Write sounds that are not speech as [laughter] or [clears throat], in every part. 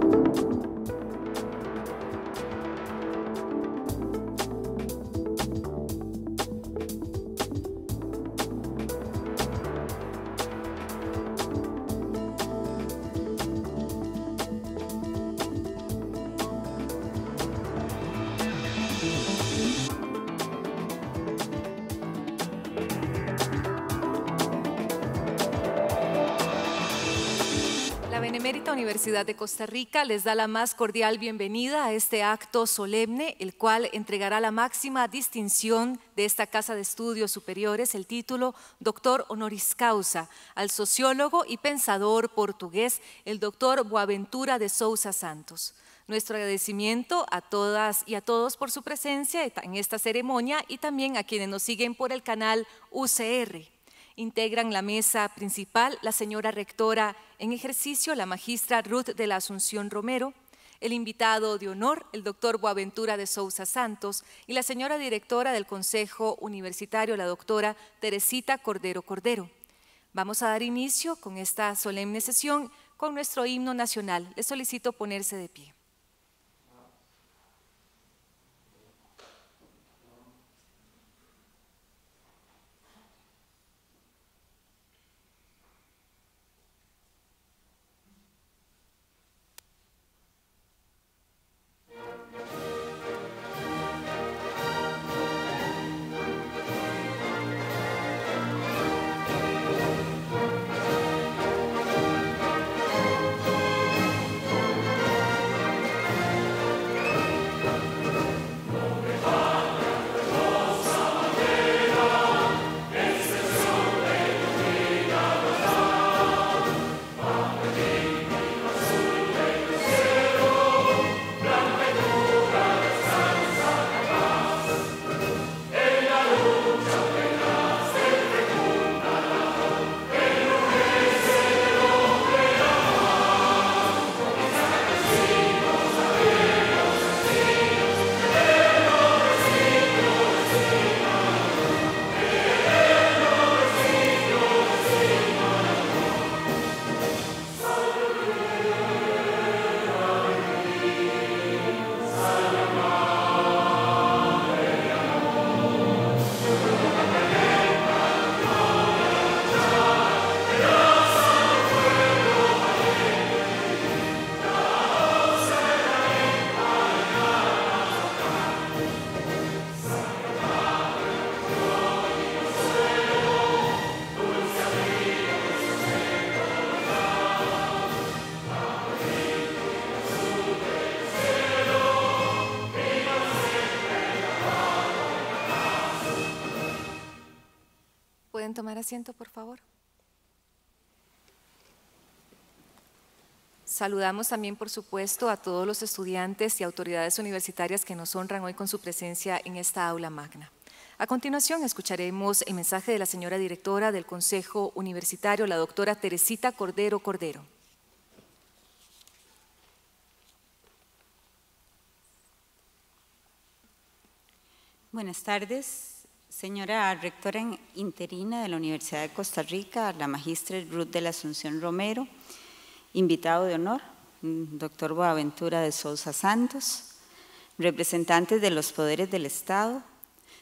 thank you Universidad de Costa Rica les da la más cordial bienvenida a este acto solemne, el cual entregará la máxima distinción de esta Casa de Estudios Superiores, el título Doctor Honoris Causa, al sociólogo y pensador portugués, el doctor Boaventura de Sousa Santos. Nuestro agradecimiento a todas y a todos por su presencia en esta ceremonia y también a quienes nos siguen por el canal UCR. Integran la mesa principal la señora rectora en ejercicio, la magistra Ruth de la Asunción Romero, el invitado de honor, el doctor Boaventura de Sousa Santos, y la señora directora del Consejo Universitario, la doctora Teresita Cordero Cordero. Vamos a dar inicio con esta solemne sesión con nuestro himno nacional. Les solicito ponerse de pie. Siento por favor. Saludamos también, por supuesto, a todos los estudiantes y autoridades universitarias que nos honran hoy con su presencia en esta aula magna. A continuación, escucharemos el mensaje de la señora directora del Consejo Universitario, la doctora Teresita Cordero Cordero. Buenas tardes, Señora rectora interina de la Universidad de Costa Rica, la magistra Ruth de la Asunción Romero, invitado de honor, mm, doctor Boaventura de Sousa Santos, representantes de los poderes del Estado,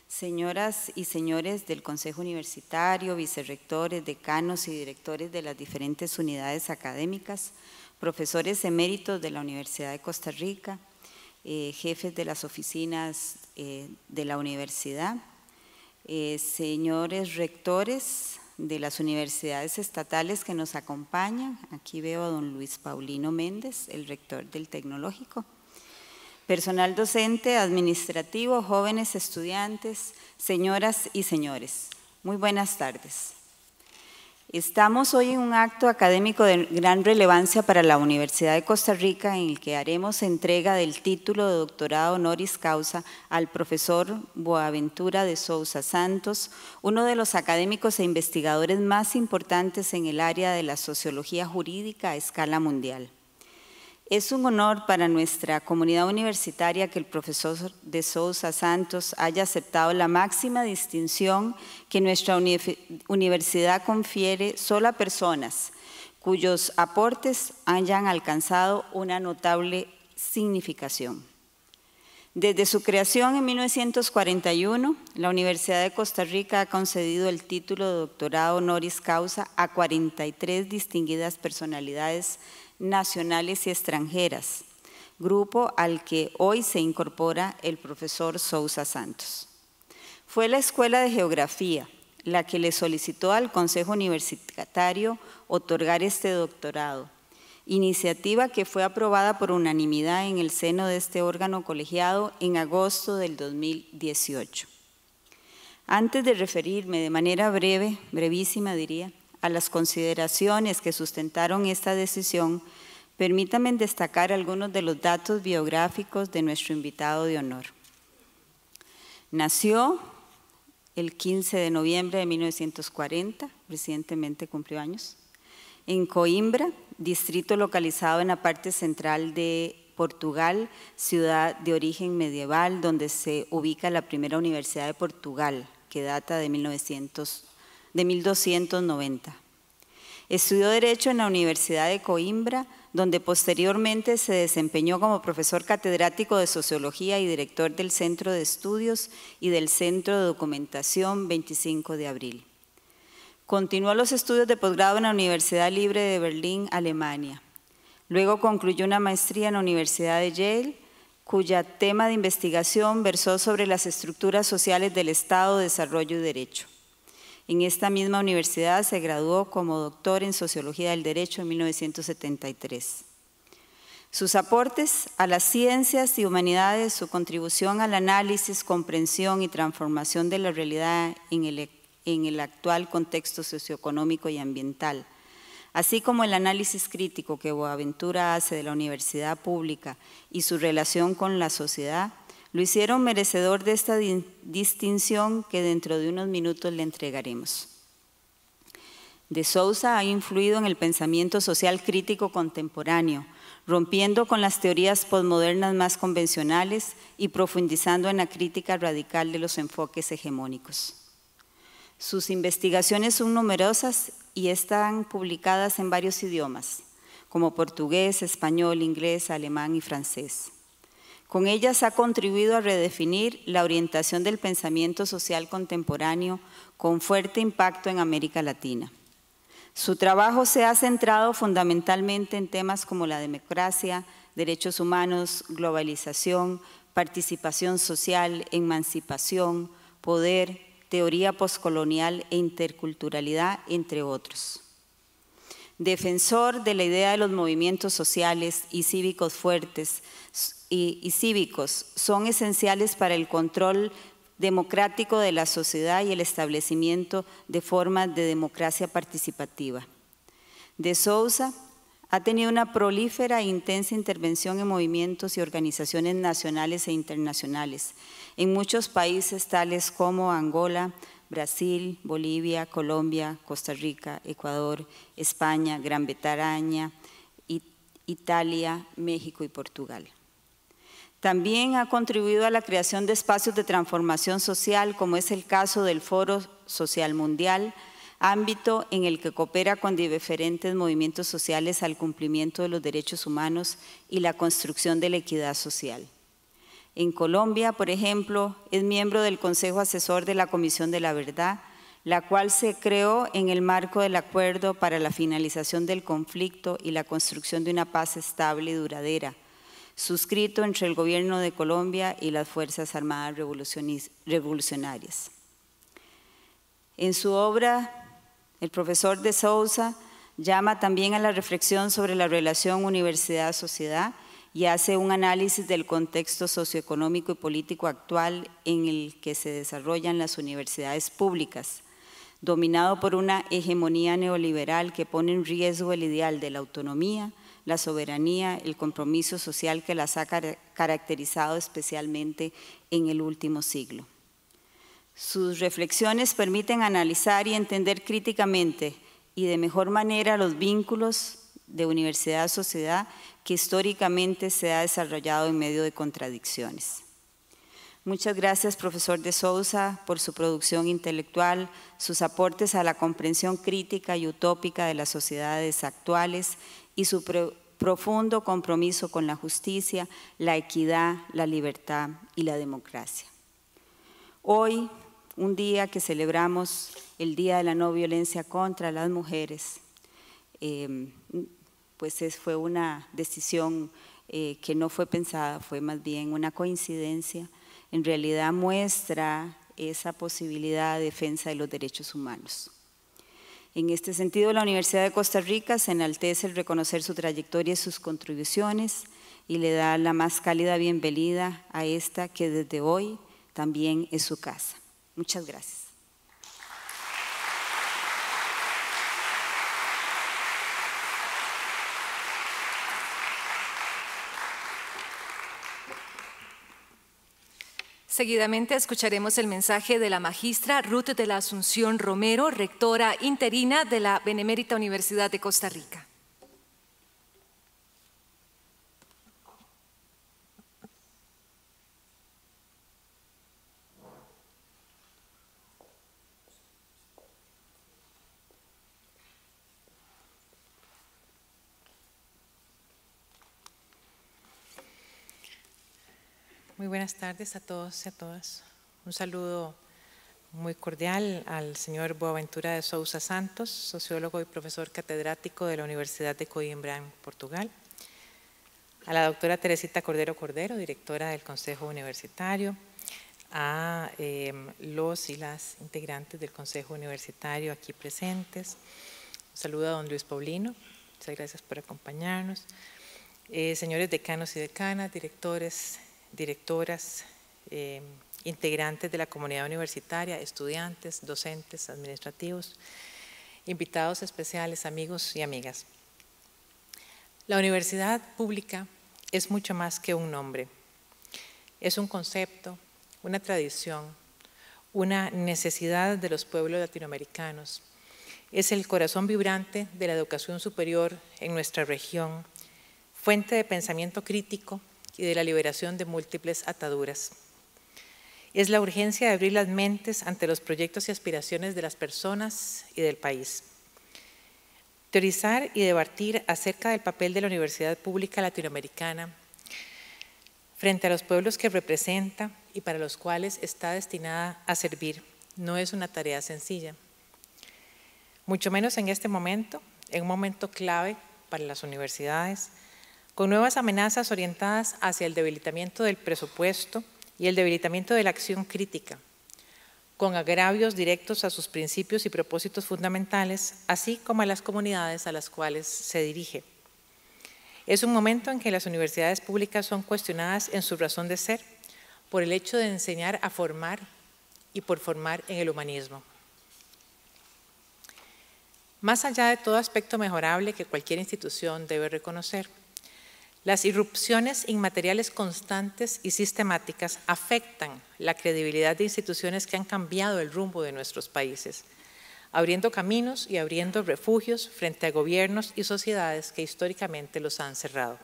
señoras y señores del Consejo Universitario, vicerrectores, decanos y directores de las diferentes unidades académicas, profesores eméritos de la Universidad de Costa Rica, eh, jefes de las oficinas eh, de la universidad, eh, señores rectores de las universidades estatales que nos acompañan. Aquí veo a don Luis Paulino Méndez, el rector del tecnológico. Personal docente, administrativo, jóvenes estudiantes, señoras y señores. Muy buenas tardes. Estamos hoy en un acto académico de gran relevancia para la Universidad de Costa Rica en el que haremos entrega del título de doctorado honoris causa al profesor Boaventura de Sousa Santos, uno de los académicos e investigadores más importantes en el área de la sociología jurídica a escala mundial. Es un honor para nuestra comunidad universitaria que el profesor de Sousa Santos haya aceptado la máxima distinción que nuestra universidad confiere solo a personas cuyos aportes hayan alcanzado una notable significación. Desde su creación en 1941, la Universidad de Costa Rica ha concedido el título de doctorado honoris causa a 43 distinguidas personalidades nacionales y extranjeras, grupo al que hoy se incorpora el profesor Sousa Santos. Fue la Escuela de Geografía la que le solicitó al Consejo Universitario otorgar este doctorado, iniciativa que fue aprobada por unanimidad en el seno de este órgano colegiado en agosto del 2018. Antes de referirme de manera breve, brevísima diría, a las consideraciones que sustentaron esta decisión, permítanme destacar algunos de los datos biográficos de nuestro invitado de honor. Nació el 15 de noviembre de 1940, recientemente cumplió años, en Coimbra, distrito localizado en la parte central de Portugal, ciudad de origen medieval, donde se ubica la primera universidad de Portugal, que data de 1900 de 1290. Estudió Derecho en la Universidad de Coimbra, donde posteriormente se desempeñó como profesor catedrático de Sociología y director del Centro de Estudios y del Centro de Documentación 25 de Abril. Continuó los estudios de posgrado en la Universidad Libre de Berlín, Alemania. Luego concluyó una maestría en la Universidad de Yale, cuya tema de investigación versó sobre las estructuras sociales del Estado, desarrollo y derecho. En esta misma universidad se graduó como doctor en Sociología del Derecho en 1973. Sus aportes a las ciencias y humanidades, su contribución al análisis, comprensión y transformación de la realidad en el, e-, actual contexto socioeconómico y ambiental, así como el análisis crítico que Boaventura hace de la universidad pública y su relación con la sociedad, lo hicieron merecedor de esta distinción que dentro de unos minutos le entregaremos. De Sousa ha influido en el pensamiento social crítico contemporáneo, rompiendo con las teorías posmodernas más convencionales y profundizando en la crítica radical de los enfoques hegemónicos. Sus investigaciones son numerosas y están publicadas en varios idiomas, como portugués, español, inglés, alemán y francés. Con ellas ha contribuido a redefinir la orientación del pensamiento social contemporáneo con fuerte impacto en América Latina. Su trabajo se ha centrado fundamentalmente en temas como la democracia, derechos humanos, globalización, participación social, emancipación, poder, teoría poscolonial e interculturalidad, entre otros. Defensor de la idea de los movimientos sociales y cívicos fuertes, y, cívicos son esenciales para el control democrático de la sociedad y el establecimiento de formas de democracia participativa. De Sousa ha tenido una prolífera e intensa intervención en movimientos y organizaciones nacionales e internacionales, en muchos países tales como Angola, Brasil, Bolivia, Colombia, Costa Rica, Ecuador, España, Gran Bretaña, Italia, México y Portugal. También ha contribuido a la creación de espacios de transformación social, como es el caso del Foro Social Mundial, ámbito en el que coopera con diferentes movimientos sociales al cumplimiento de los derechos humanos y la construcción de la equidad social. En Colombia, por ejemplo, es miembro del Consejo Asesor de la Comisión de la Verdad, la cual se creó en el marco del acuerdo para la finalización del conflicto y la construcción de una paz estable y duradera, suscrito entre el Gobierno de Colombia y las Fuerzas Armadas Revolucionarias. En su obra, el profesor de Sousa llama también a la reflexión sobre la relación universidad-sociedad y hace un análisis del contexto socioeconómico y político actual en el que se desarrollan las universidades públicas, dominado por una hegemonía neoliberal que pone en riesgo el ideal de la autonomía, la soberanía, el compromiso social que las ha caracterizado especialmente en el último siglo. Sus reflexiones permiten analizar y entender críticamente y de mejor manera los vínculos de universidad-sociedad que históricamente se ha desarrollado en medio de contradicciones. Muchas gracias, profesor de Sousa, por su producción intelectual, sus aportes a la comprensión crítica y utópica de las sociedades actuales y su profundo compromiso con la justicia, la equidad, la libertad y la democracia. Hoy, un día que celebramos el Día de la No Violencia contra las Mujeres, em, pues fue una decisión eh, que no fue pensada, fue más bien una coincidencia. En realidad muestra esa posibilidad de defensa de los derechos humanos. En este sentido, la Universidad de Costa Rica se enaltece el reconocer su trayectoria y sus contribuciones y le da la más cálida bienvenida a esta que desde hoy también es su casa. Muchas gracias. Seguidamente escucharemos el mensaje de la magistra Ruth de la Asunción Romero, rectora interina de la Benemérita Universidad de Costa Rica. Muy buenas tardes a todos y a todas. Un saludo muy cordial al señor Boaventura de Sousa Santos, sociólogo y profesor catedrático de la Universidad de Coimbra en Portugal. A la doctora Teresita Cordero Cordero, directora del Consejo Universitario. A eh, los y las integrantes del Consejo Universitario aquí presentes. Un saludo a don Luis Paulino. Muchas gracias por acompañarnos. Eh, señores decanos y decanas, directores directoras, eh, integrantes de la comunidad universitaria, estudiantes, docentes, administrativos, invitados especiales, amigos y amigas. La universidad pública es mucho más que un nombre. Es un concepto, una tradición, una necesidad de los pueblos latinoamericanos. Es el corazón vibrante de la educación superior en nuestra región, fuente de pensamiento crítico y de la liberación de múltiples ataduras. Es la urgencia de abrir las mentes ante los proyectos y aspiraciones de las personas y del país. Teorizar y debatir acerca del papel de la Universidad Pública Latinoamericana frente a los pueblos que representa y para los cuales está destinada a servir no es una tarea sencilla. Mucho menos en este momento, en un momento clave para las universidades, con nuevas amenazas orientadas hacia el debilitamiento del presupuesto y el debilitamiento de la acción crítica, con agravios directos a sus principios y propósitos fundamentales, así como a las comunidades a las cuales se dirige. Es un momento en que las universidades públicas son cuestionadas en su razón de ser por el hecho de enseñar a formar y por formar en el humanismo. Más allá de todo aspecto mejorable que cualquier institución debe reconocer, las irrupciones inmateriales constantes y sistemáticas afectan la credibilidad de instituciones que han cambiado el rumbo de nuestros países, abriendo caminos y abriendo refugios frente a gobiernos y sociedades que históricamente los han cerrado.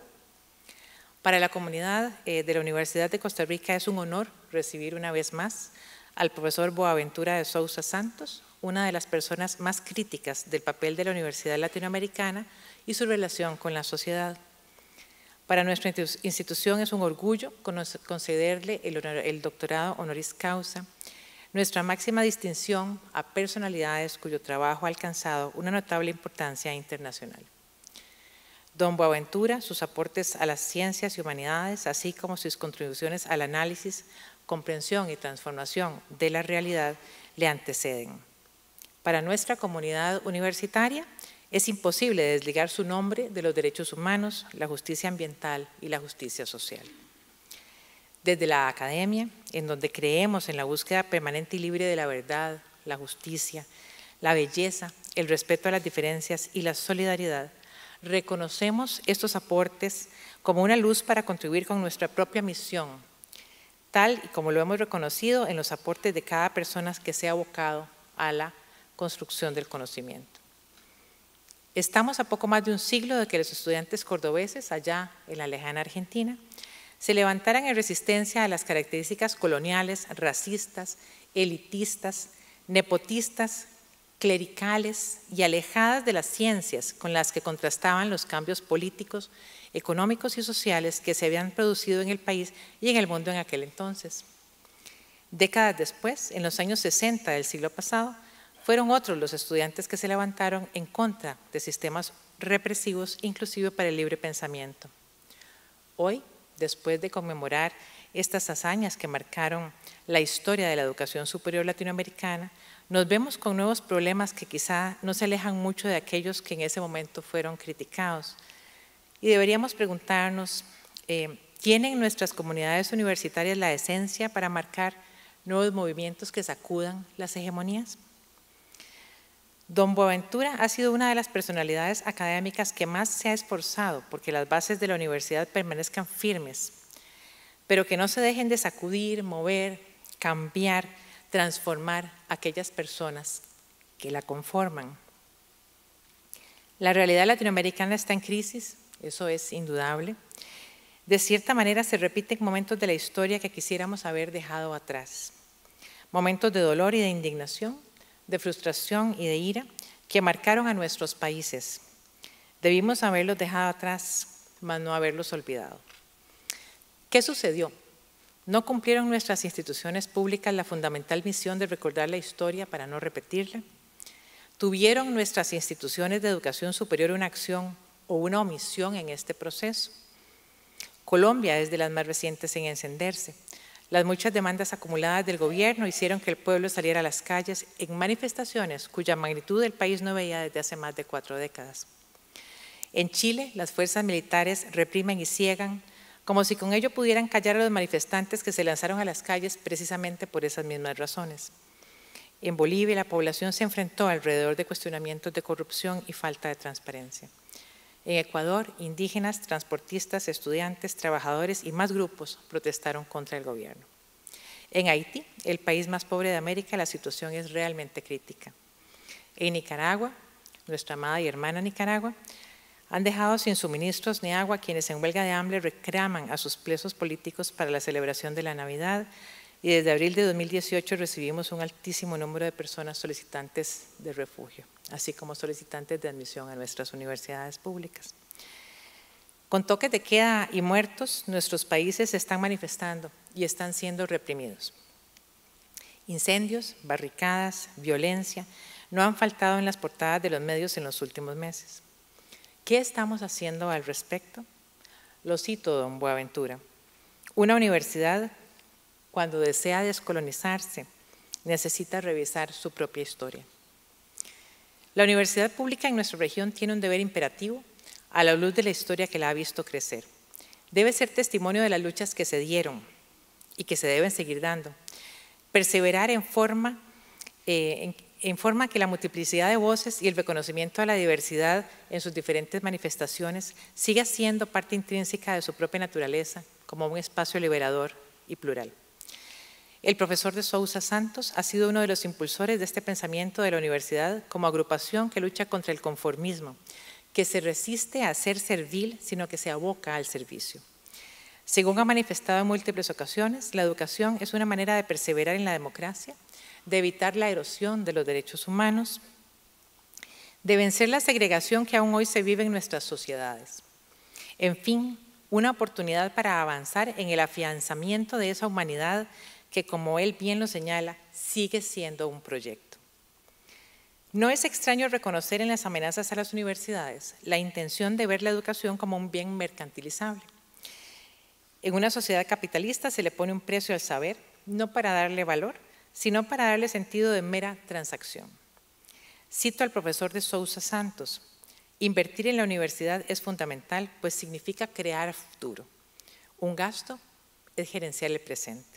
Para la comunidad eh, de la Universidad de Costa Rica es un honor recibir una vez más al profesor Boaventura de Sousa Santos, una de las personas más críticas del papel de la Universidad Latinoamericana y su relación con la sociedad. Para nuestra institución es un orgullo concederle el, doctorado honoris causa, nuestra máxima distinción a personalidades cuyo trabajo ha alcanzado una notable importancia internacional. Don Boaventura, sus aportes a las ciencias y humanidades, así como sus contribuciones al análisis, comprensión y transformación de la realidad, le anteceden. Para nuestra comunidad universitaria, es imposible desligar su nombre de los derechos humanos, la justicia ambiental y la justicia social. Desde la academia, en donde creemos en la búsqueda permanente y libre de la verdad, la justicia, la belleza, el respeto a las diferencias y la solidaridad, reconocemos estos aportes como una luz para contribuir con nuestra propia misión, tal y como lo hemos reconocido en los aportes de cada persona que se ha abocado a la construcción del conocimiento. Estamos a poco más de un siglo de que los estudiantes cordobeses, allá en la lejana Argentina, se levantaran en resistencia a las características coloniales, racistas, elitistas, nepotistas, clericales y alejadas de las ciencias con las que contrastaban los cambios políticos, económicos y sociales que se habían producido en el país y en el mundo en aquel entonces. Décadas después, en los años 60 del siglo pasado, fueron otros los estudiantes que se levantaron en contra de sistemas represivos, inclusive para el libre pensamiento. Hoy, después de conmemorar estas hazañas que marcaron la historia de la educación superior latinoamericana, nos vemos con nuevos problemas que quizá no se alejan mucho de aquellos que en ese momento fueron criticados. Y deberíamos preguntarnos, eh, ¿tienen nuestras comunidades universitarias la esencia para marcar nuevos movimientos que sacudan las hegemonías? Don Boaventura ha sido una de las personalidades académicas que más se ha esforzado porque las bases de la universidad permanezcan firmes, pero que no se dejen de sacudir, mover, cambiar, transformar aquellas personas que la conforman. La realidad latinoamericana está en crisis, eso es indudable. De cierta manera se repiten momentos de la historia que quisiéramos haber dejado atrás. Momentos de dolor y de indignación, de frustración y de ira que marcaron a nuestros países. Debimos haberlos dejado atrás, mas no haberlos olvidado. ¿Qué sucedió? No cumplieron nuestras instituciones públicas la fundamental misión de recordar la historia para no repetirla. Tuvieron nuestras instituciones de educación superior una acción o una omisión en este proceso. Colombia es de las más recientes en encenderse las muchas demandas acumuladas del gobierno hicieron que el pueblo saliera a las calles en manifestaciones cuya magnitud el país no veía desde hace más de cuatro décadas. En Chile, las fuerzas militares reprimen y ciegan, como si con ello pudieran callar a los manifestantes que se lanzaron a las calles precisamente por esas mismas razones. En Bolivia, la población se enfrentó alrededor de cuestionamientos de corrupción y falta de transparencia. En Ecuador, indígenas, transportistas, estudiantes, trabajadores y más grupos protestaron contra el gobierno. En Haití, el país más pobre de América, la situación es realmente crítica. En Nicaragua, nuestra amada y hermana Nicaragua, han dejado sin suministros ni agua quienes en huelga de hambre reclaman a sus presos políticos para la celebración de la Navidad, y desde abril de 2018 recibimos un altísimo número de personas solicitantes de refugio, así como solicitantes de admisión a nuestras universidades públicas. Con toques de queda y muertos, nuestros países se están manifestando y están siendo reprimidos. Incendios, barricadas, violencia, no han faltado en las portadas de los medios en los últimos meses. ¿Qué estamos haciendo al respecto? Lo cito, don Boaventura. Una universidad cuando desea descolonizarse, necesita revisar su propia historia. La universidad pública en nuestra región tiene un deber imperativo a la luz de la historia que la ha visto crecer. Debe ser testimonio de las luchas que se dieron y que se deben seguir dando. Perseverar en forma, eh, en, forma que la multiplicidad de voces y el reconocimiento a la diversidad en sus diferentes manifestaciones siga siendo parte intrínseca de su propia naturaleza como un espacio liberador y plural. El profesor de Sousa Santos ha sido uno de los impulsores de este pensamiento de la universidad como agrupación que lucha contra el conformismo, que se resiste a ser servil, sino que se aboca al servicio. Según ha manifestado en múltiples ocasiones, la educación es una manera de perseverar en la democracia, de evitar la erosión de los derechos humanos, de vencer la segregación que aún hoy se vive en nuestras sociedades. En fin, una oportunidad para avanzar en el afianzamiento de esa humanidad que como él bien lo señala, sigue siendo un proyecto. No es extraño reconocer en las amenazas a las universidades la intención de ver la educación como un bien mercantilizable. En una sociedad capitalista se le pone un precio al saber, no para darle valor, sino para darle sentido de mera transacción. Cito al profesor de Sousa Santos, invertir en la universidad es fundamental, pues significa crear futuro. Un gasto es gerenciar el presente.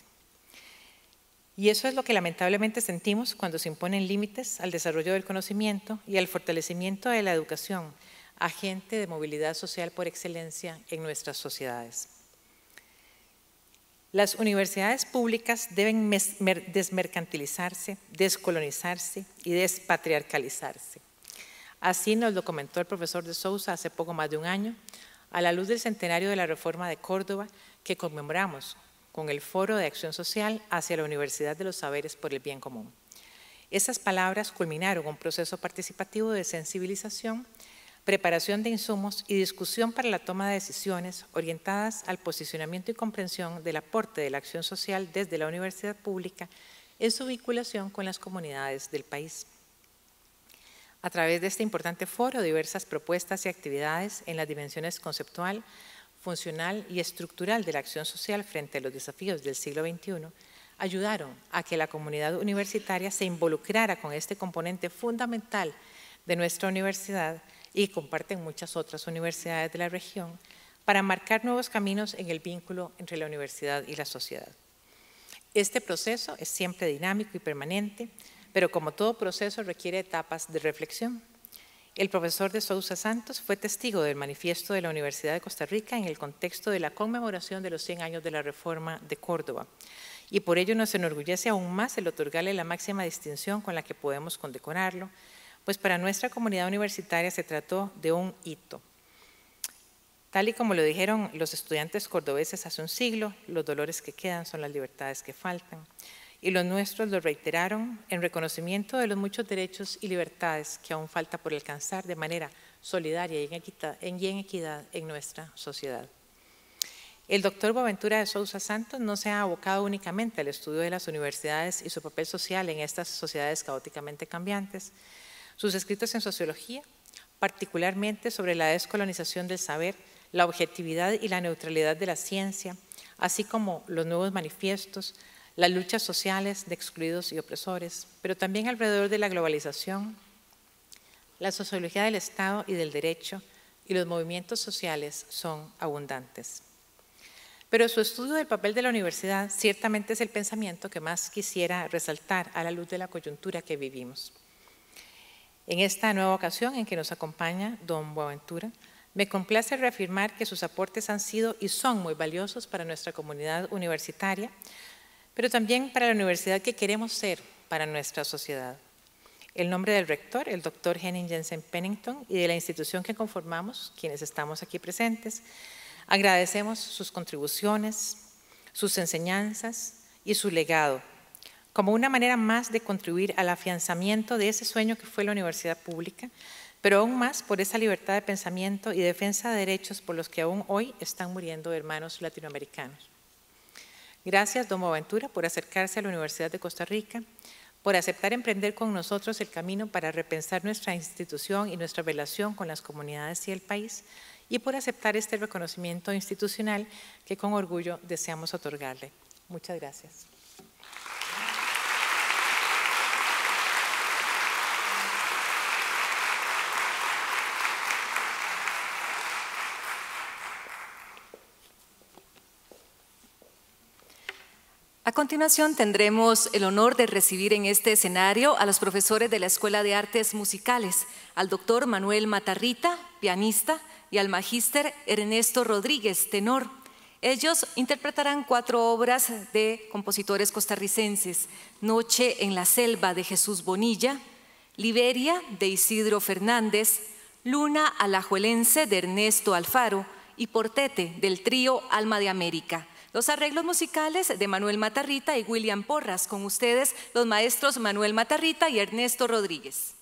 Y eso es lo que lamentablemente sentimos cuando se imponen límites al desarrollo del conocimiento y al fortalecimiento de la educación, agente de movilidad social por excelencia en nuestras sociedades. Las universidades públicas deben desmercantilizarse, descolonizarse y despatriarcalizarse. Así nos lo el profesor de Sousa hace poco más de un año, a la luz del centenario de la reforma de Córdoba que conmemoramos con el Foro de Acción Social hacia la Universidad de los Saberes por el Bien Común. Esas palabras culminaron un proceso participativo de sensibilización, preparación de insumos y discusión para la toma de decisiones orientadas al posicionamiento y comprensión del aporte de la acción social desde la universidad pública en su vinculación con las comunidades del país. A través de este importante foro, diversas propuestas y actividades en las dimensiones conceptual, funcional y estructural de la acción social frente a los desafíos del siglo XXI ayudaron a que la comunidad universitaria se involucrara con este componente fundamental de nuestra universidad y comparten muchas otras universidades de la región para marcar nuevos caminos en el vínculo entre la universidad y la sociedad. Este proceso es siempre dinámico y permanente, pero como todo proceso requiere etapas de reflexión, el profesor de Sousa Santos fue testigo del manifiesto de la Universidad de Costa Rica en el contexto de la conmemoración de los 100 años de la Reforma de Córdoba y por ello nos enorgullece aún más el otorgarle la máxima distinción con la que podemos condecorarlo, pues para nuestra comunidad universitaria se trató de un hito. Tal y como lo dijeron los estudiantes cordobeses hace un siglo, los dolores que quedan son las libertades que faltan y los nuestros lo reiteraron en reconocimiento de los muchos derechos y libertades que aún falta por alcanzar de manera solidaria y en equidad en, nuestra sociedad. El doctor Boaventura de Sousa Santos no se ha abocado únicamente al estudio de las universidades y su papel social en estas sociedades caóticamente cambiantes. Sus escritos en sociología, particularmente sobre la descolonización del saber, la objetividad y la neutralidad de la ciencia, así como los nuevos manifiestos, las luchas sociales de excluidos y opresores, pero también alrededor de la globalización, la sociología del Estado y del derecho y los movimientos sociales son abundantes. Pero su estudio del papel de la universidad ciertamente es el pensamiento que más quisiera resaltar a la luz de la coyuntura que vivimos. En esta nueva ocasión en que nos acompaña don Boaventura, me complace reafirmar que sus aportes han sido y son muy valiosos para nuestra comunidad universitaria, pero también para la universidad que queremos ser para nuestra sociedad. El nombre del rector, el doctor Henning Jensen Pennington, y de la institución que conformamos, quienes estamos aquí presentes, agradecemos sus contribuciones, sus enseñanzas y su legado, como una manera más de contribuir al afianzamiento de ese sueño que fue la universidad pública, pero aún más por esa libertad de pensamiento y defensa de derechos por los que aún hoy están muriendo hermanos latinoamericanos. Gracias, don Boaventura, por acercarse a la Universidad de Costa Rica, por aceptar emprender con nosotros el camino para repensar nuestra institución y nuestra relación con las comunidades y el país, y por aceptar este reconocimiento institucional que con orgullo deseamos otorgarle. Muchas gracias. A continuación tendremos el honor de recibir en este escenario a los profesores de la Escuela de Artes Musicales, al doctor Manuel Matarrita, pianista, y al magíster Ernesto Rodríguez, tenor. Ellos interpretarán cuatro obras de compositores costarricenses, Noche en la Selva de Jesús Bonilla, Liberia de Isidro Fernández, Luna Alajuelense de Ernesto Alfaro y Portete del trío Alma de América. Los arreglos musicales de Manuel Matarrita y William Porras. Con ustedes los maestros Manuel Matarrita y Ernesto Rodríguez.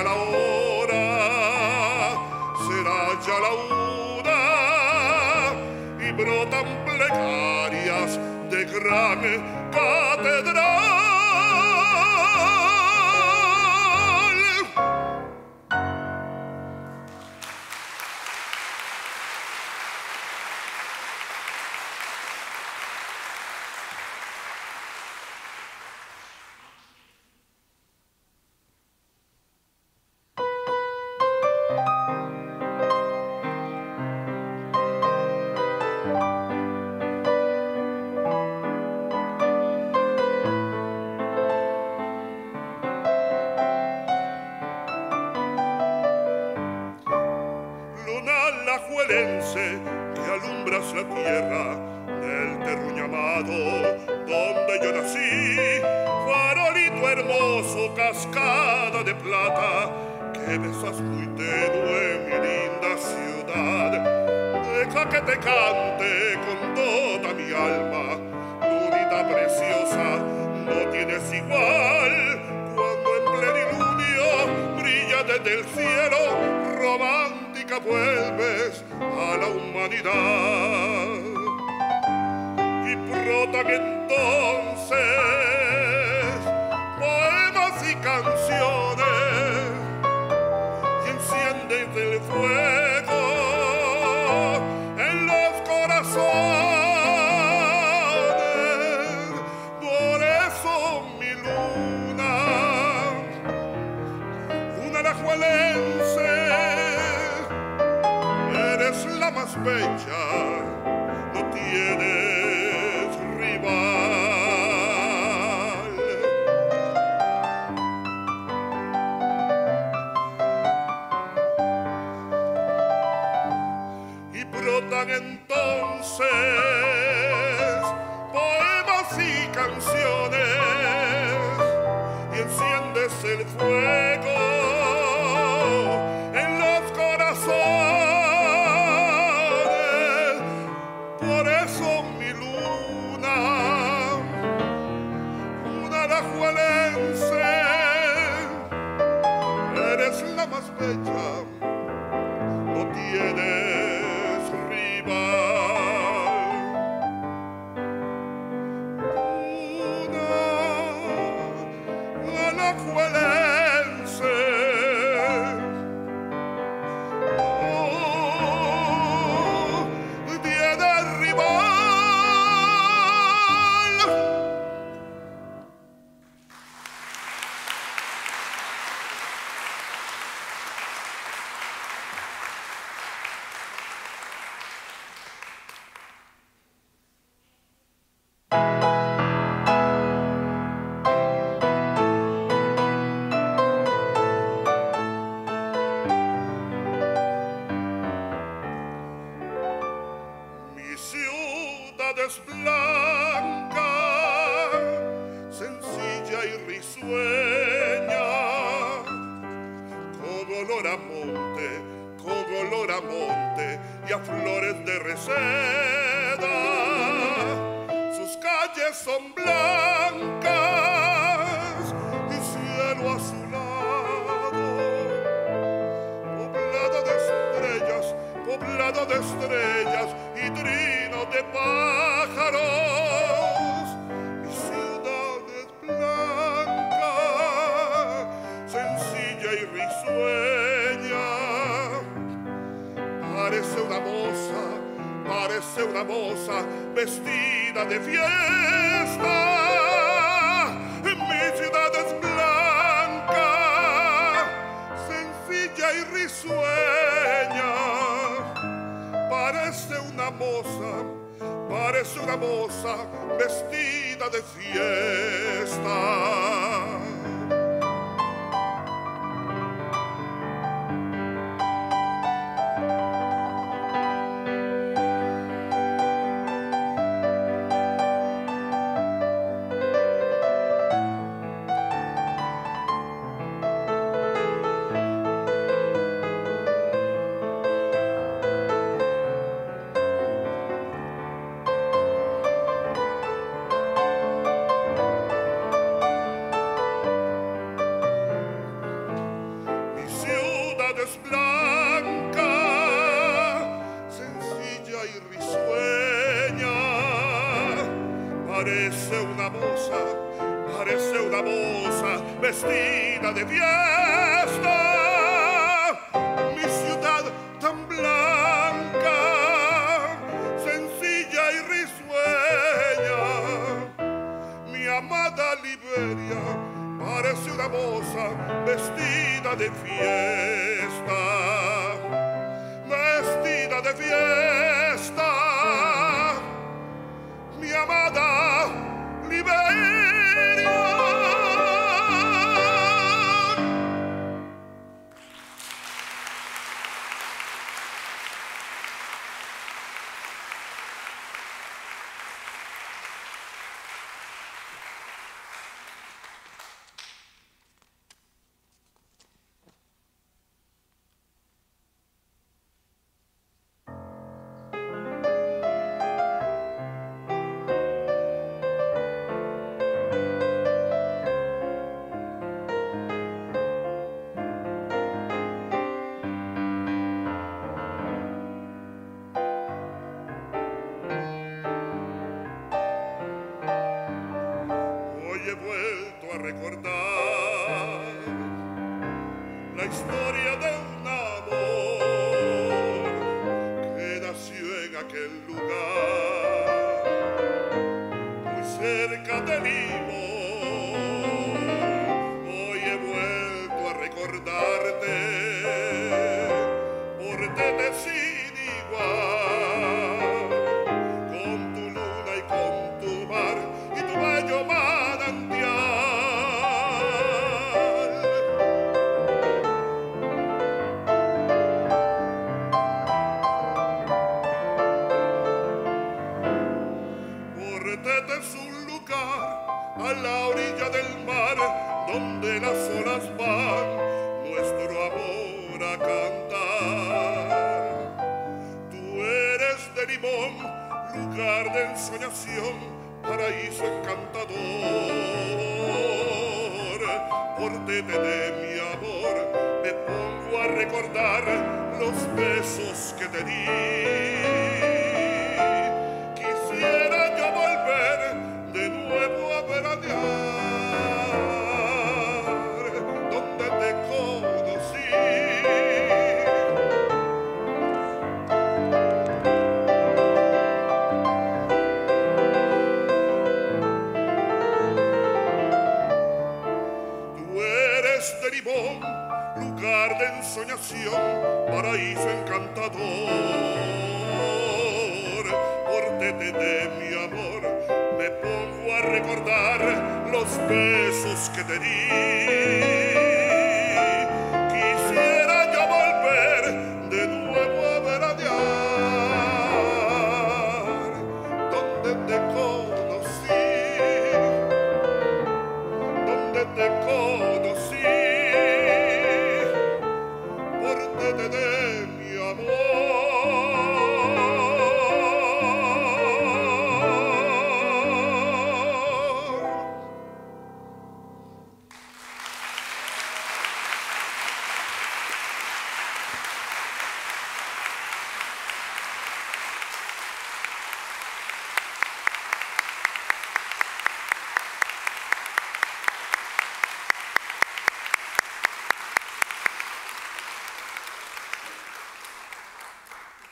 llega la hora, será ya la una y brotan plegarias de gran. vestida de fiesta. En Mi ciudad es blanca, sencilla y risueña. Parece una moza, parece una moza vestida de fiesta.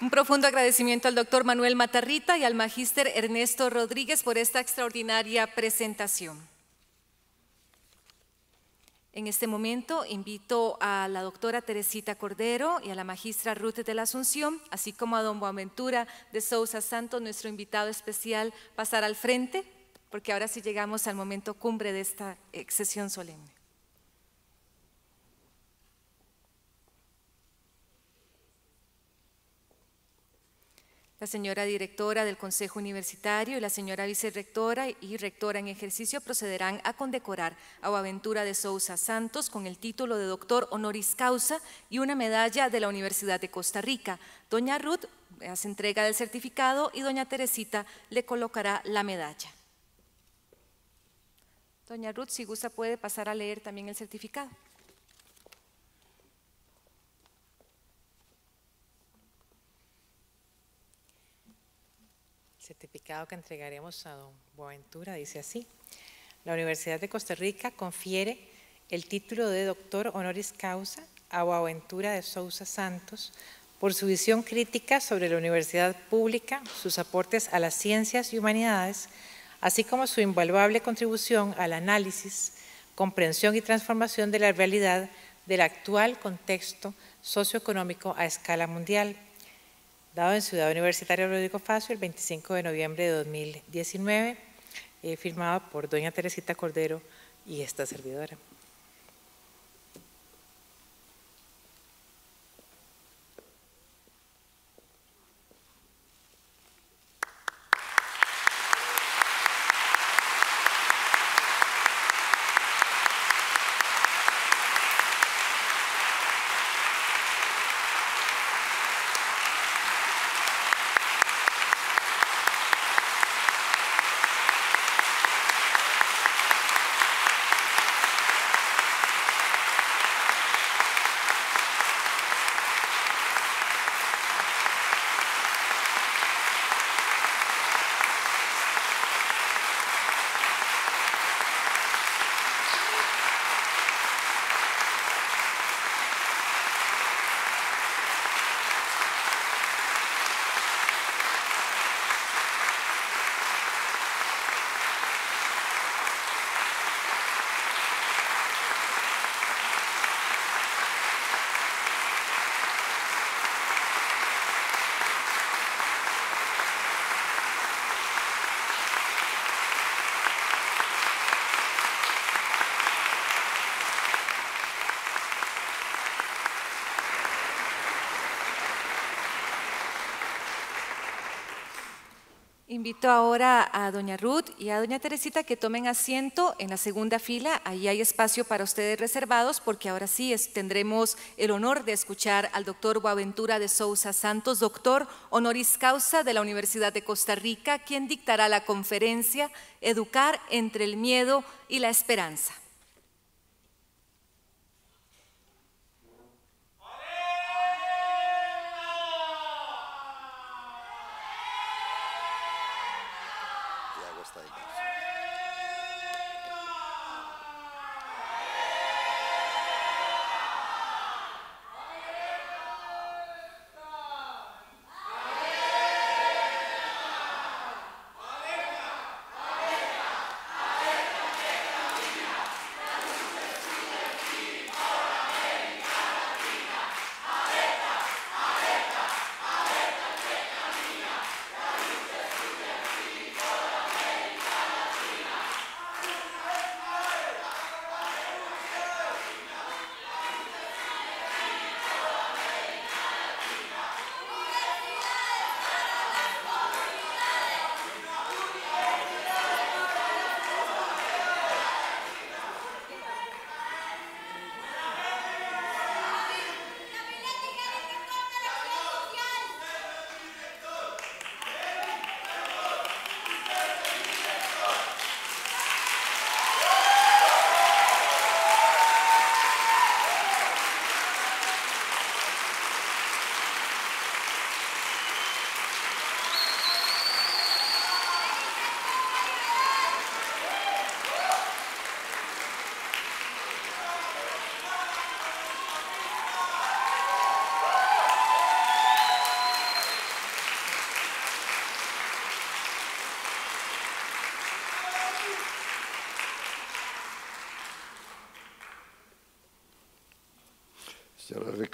Un profundo agradecimiento al doctor Manuel Matarrita y al magíster Ernesto Rodríguez por esta extraordinaria presentación. En este momento invito a la doctora Teresita Cordero y a la magistra Ruth de la Asunción, así como a don Boaventura de Sousa Santo, nuestro invitado especial, pasar al frente, porque ahora sí llegamos al momento cumbre de esta eh, sesión solemne. señora directora del Consejo Universitario y la señora vicerrectora y rectora en ejercicio procederán a condecorar a Aventura de Sousa Santos con el título de doctor honoris causa y una medalla de la Universidad de Costa Rica. Doña Ruth hace entrega del certificado y doña Teresita le colocará la medalla. Doña Ruth, si gusta, puede pasar a leer también el certificado. que entregaremos a don Boaventura dice así. La Universidad de Costa Rica confiere el título de doctor honoris causa a Boaventura de Sousa Santos por su visión crítica sobre la universidad pública, sus aportes a las ciencias y humanidades, así como su invaluable contribución al análisis, comprensión y transformación de la realidad del actual contexto socioeconómico a escala mundial dado en Ciudad Universitaria Rodrigo Facio el 25 de noviembre de 2019, eh, firmado por doña Teresita Cordero y esta servidora. Invito ahora a doña Ruth y a doña Teresita que tomen asiento en la segunda fila. Ahí hay espacio para ustedes reservados porque ahora sí tendremos el honor de escuchar al doctor Guaventura de Sousa Santos, doctor honoris causa de la Universidad de Costa Rica, quien dictará la conferencia Educar entre el miedo y la esperanza.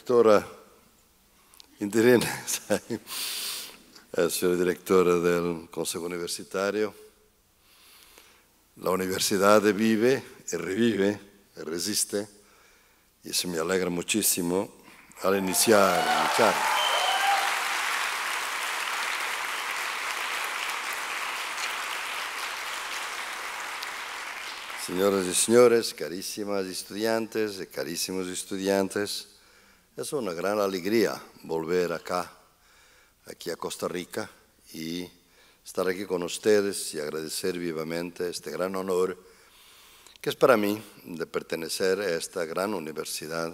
directora Indirene, la [laughs] directora del Consejo Universitario. La universidad vive y e revive y e resiste y e eso me alegra muchísimo al iniciar Señoras y señores, carísimas estudiantes y carísimos estudiantes, es una gran alegría volver acá, aquí a Costa Rica, y estar aquí con ustedes y agradecer vivamente este gran honor que es para mí de pertenecer a esta gran universidad,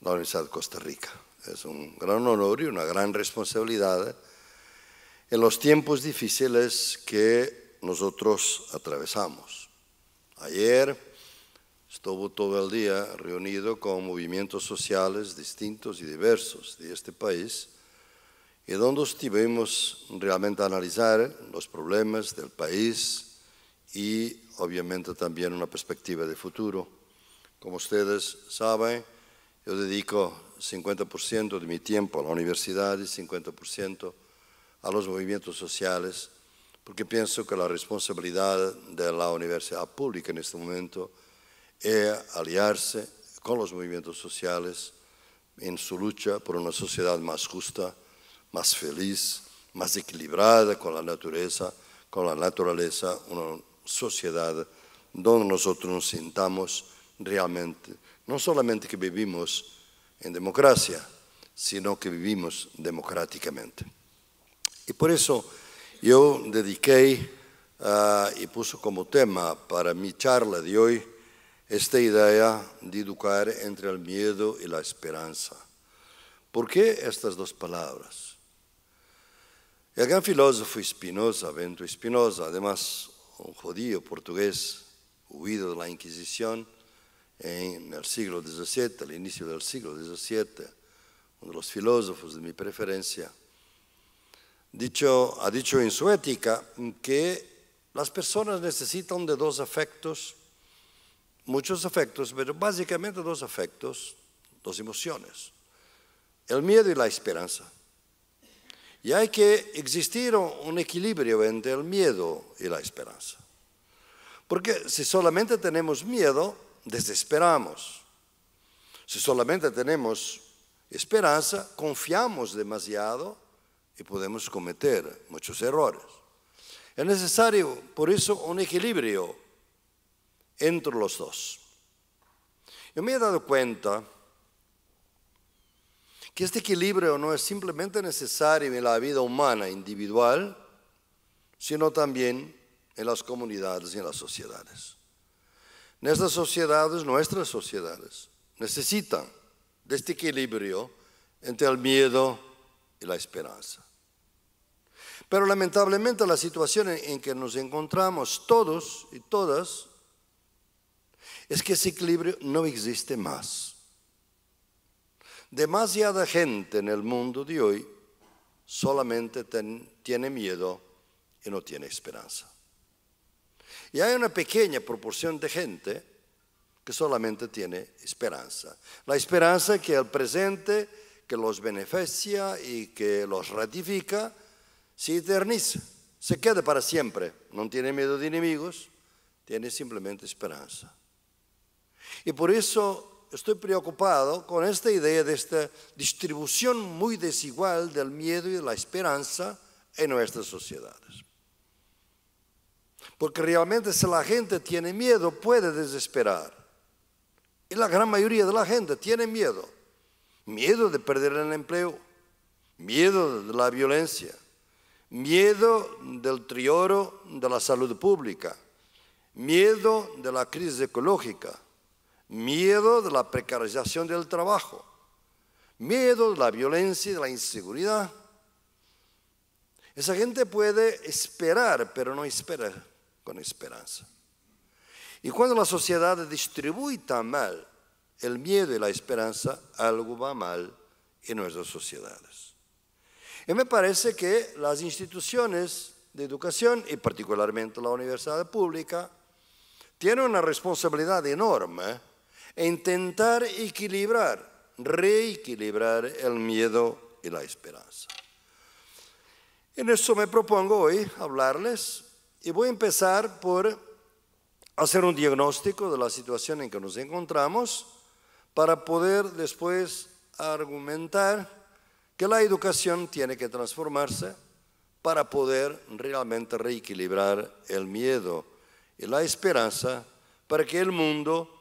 la Universidad de Costa Rica. Es un gran honor y una gran responsabilidad en los tiempos difíciles que nosotros atravesamos. Ayer, Estuvo todo el día reunido con movimientos sociales distintos y diversos de este país y donde estuvimos realmente a analizar los problemas del país y obviamente también una perspectiva de futuro. Como ustedes saben, yo dedico 50% de mi tiempo a la universidad y 50% a los movimientos sociales, porque pienso que la responsabilidad de la universidad pública en este momento es aliarse con los movimientos sociales en em su lucha por una sociedad más justa, más feliz, más equilibrada con la naturaleza, con la naturaleza, una sociedad donde nosotros nos sintamos realmente, no solamente que vivimos en em democracia, sino que vivimos democráticamente. Y e por eso yo dediqué y ah, e puse como tema para mi charla de hoy esta idea de educar entre el miedo y la esperanza. ¿Por qué estas dos palabras? El gran filósofo Spinoza, Bento Spinoza, además un judío portugués huido de la Inquisición en el siglo XVII, al inicio del siglo XVII, uno de los filósofos de mi preferencia, ha dicho en su ética que las personas necesitan de dos afectos muchos afectos, pero básicamente dos afectos, dos emociones, el miedo y la esperanza. Y hay que existir un equilibrio entre el miedo y la esperanza. Porque si solamente tenemos miedo, desesperamos. Si solamente tenemos esperanza, confiamos demasiado y podemos cometer muchos errores. Es necesario, por eso, un equilibrio entre los dos. Yo me he dado cuenta que este equilibrio no es simplemente necesario en la vida humana individual, sino también en las comunidades y en las sociedades. En Nuestras sociedades, nuestras sociedades, necesitan de este equilibrio entre el miedo y la esperanza. Pero lamentablemente la situación en que nos encontramos todos y todas es que ese equilibrio no existe más. Demasiada gente en el mundo de hoy solamente tiene miedo y no tiene esperanza. Y hay una pequeña proporción de gente que solamente tiene esperanza. La esperanza que el presente, que los beneficia y que los ratifica, se eterniza, se queda para siempre. No tiene miedo de enemigos, tiene simplemente esperanza. Y por eso estoy preocupado con esta idea de esta distribución muy desigual del miedo y de la esperanza en nuestras sociedades. Porque realmente si la gente tiene miedo puede desesperar. Y la gran mayoría de la gente tiene miedo. Miedo de perder el empleo, miedo de la violencia, miedo del trioro de la salud pública, miedo de la crisis ecológica, miedo de la precarización del trabajo, miedo de la violencia y de la inseguridad. Esa gente puede esperar, pero no espera con esperanza. Y cuando la sociedad distribuye tan mal el miedo y la esperanza, algo va mal en nuestras sociedades. Y me parece que las instituciones de educación, y particularmente la universidad pública, tienen una responsabilidad enorme intentar equilibrar, reequilibrar el miedo y la esperanza. En eso me propongo hoy hablarles y voy a empezar por hacer un diagnóstico de la situación en que nos encontramos para poder después argumentar que la educación tiene que transformarse para poder realmente reequilibrar el miedo y la esperanza para que el mundo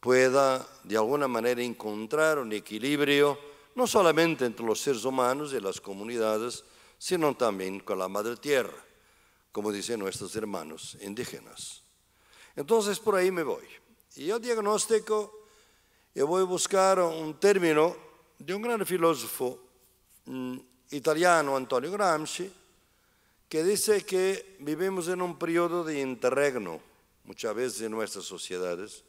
pueda de alguna manera encontrar un equilibrio, no solamente entre los seres humanos y las comunidades, sino también con la madre tierra, como dicen nuestros hermanos indígenas. Entonces por ahí me voy. Y yo diagnóstico, yo voy a buscar un término de un gran filósofo mm, italiano, Antonio Gramsci, que dice que vivimos en un periodo de interregno, muchas veces en nuestras sociedades,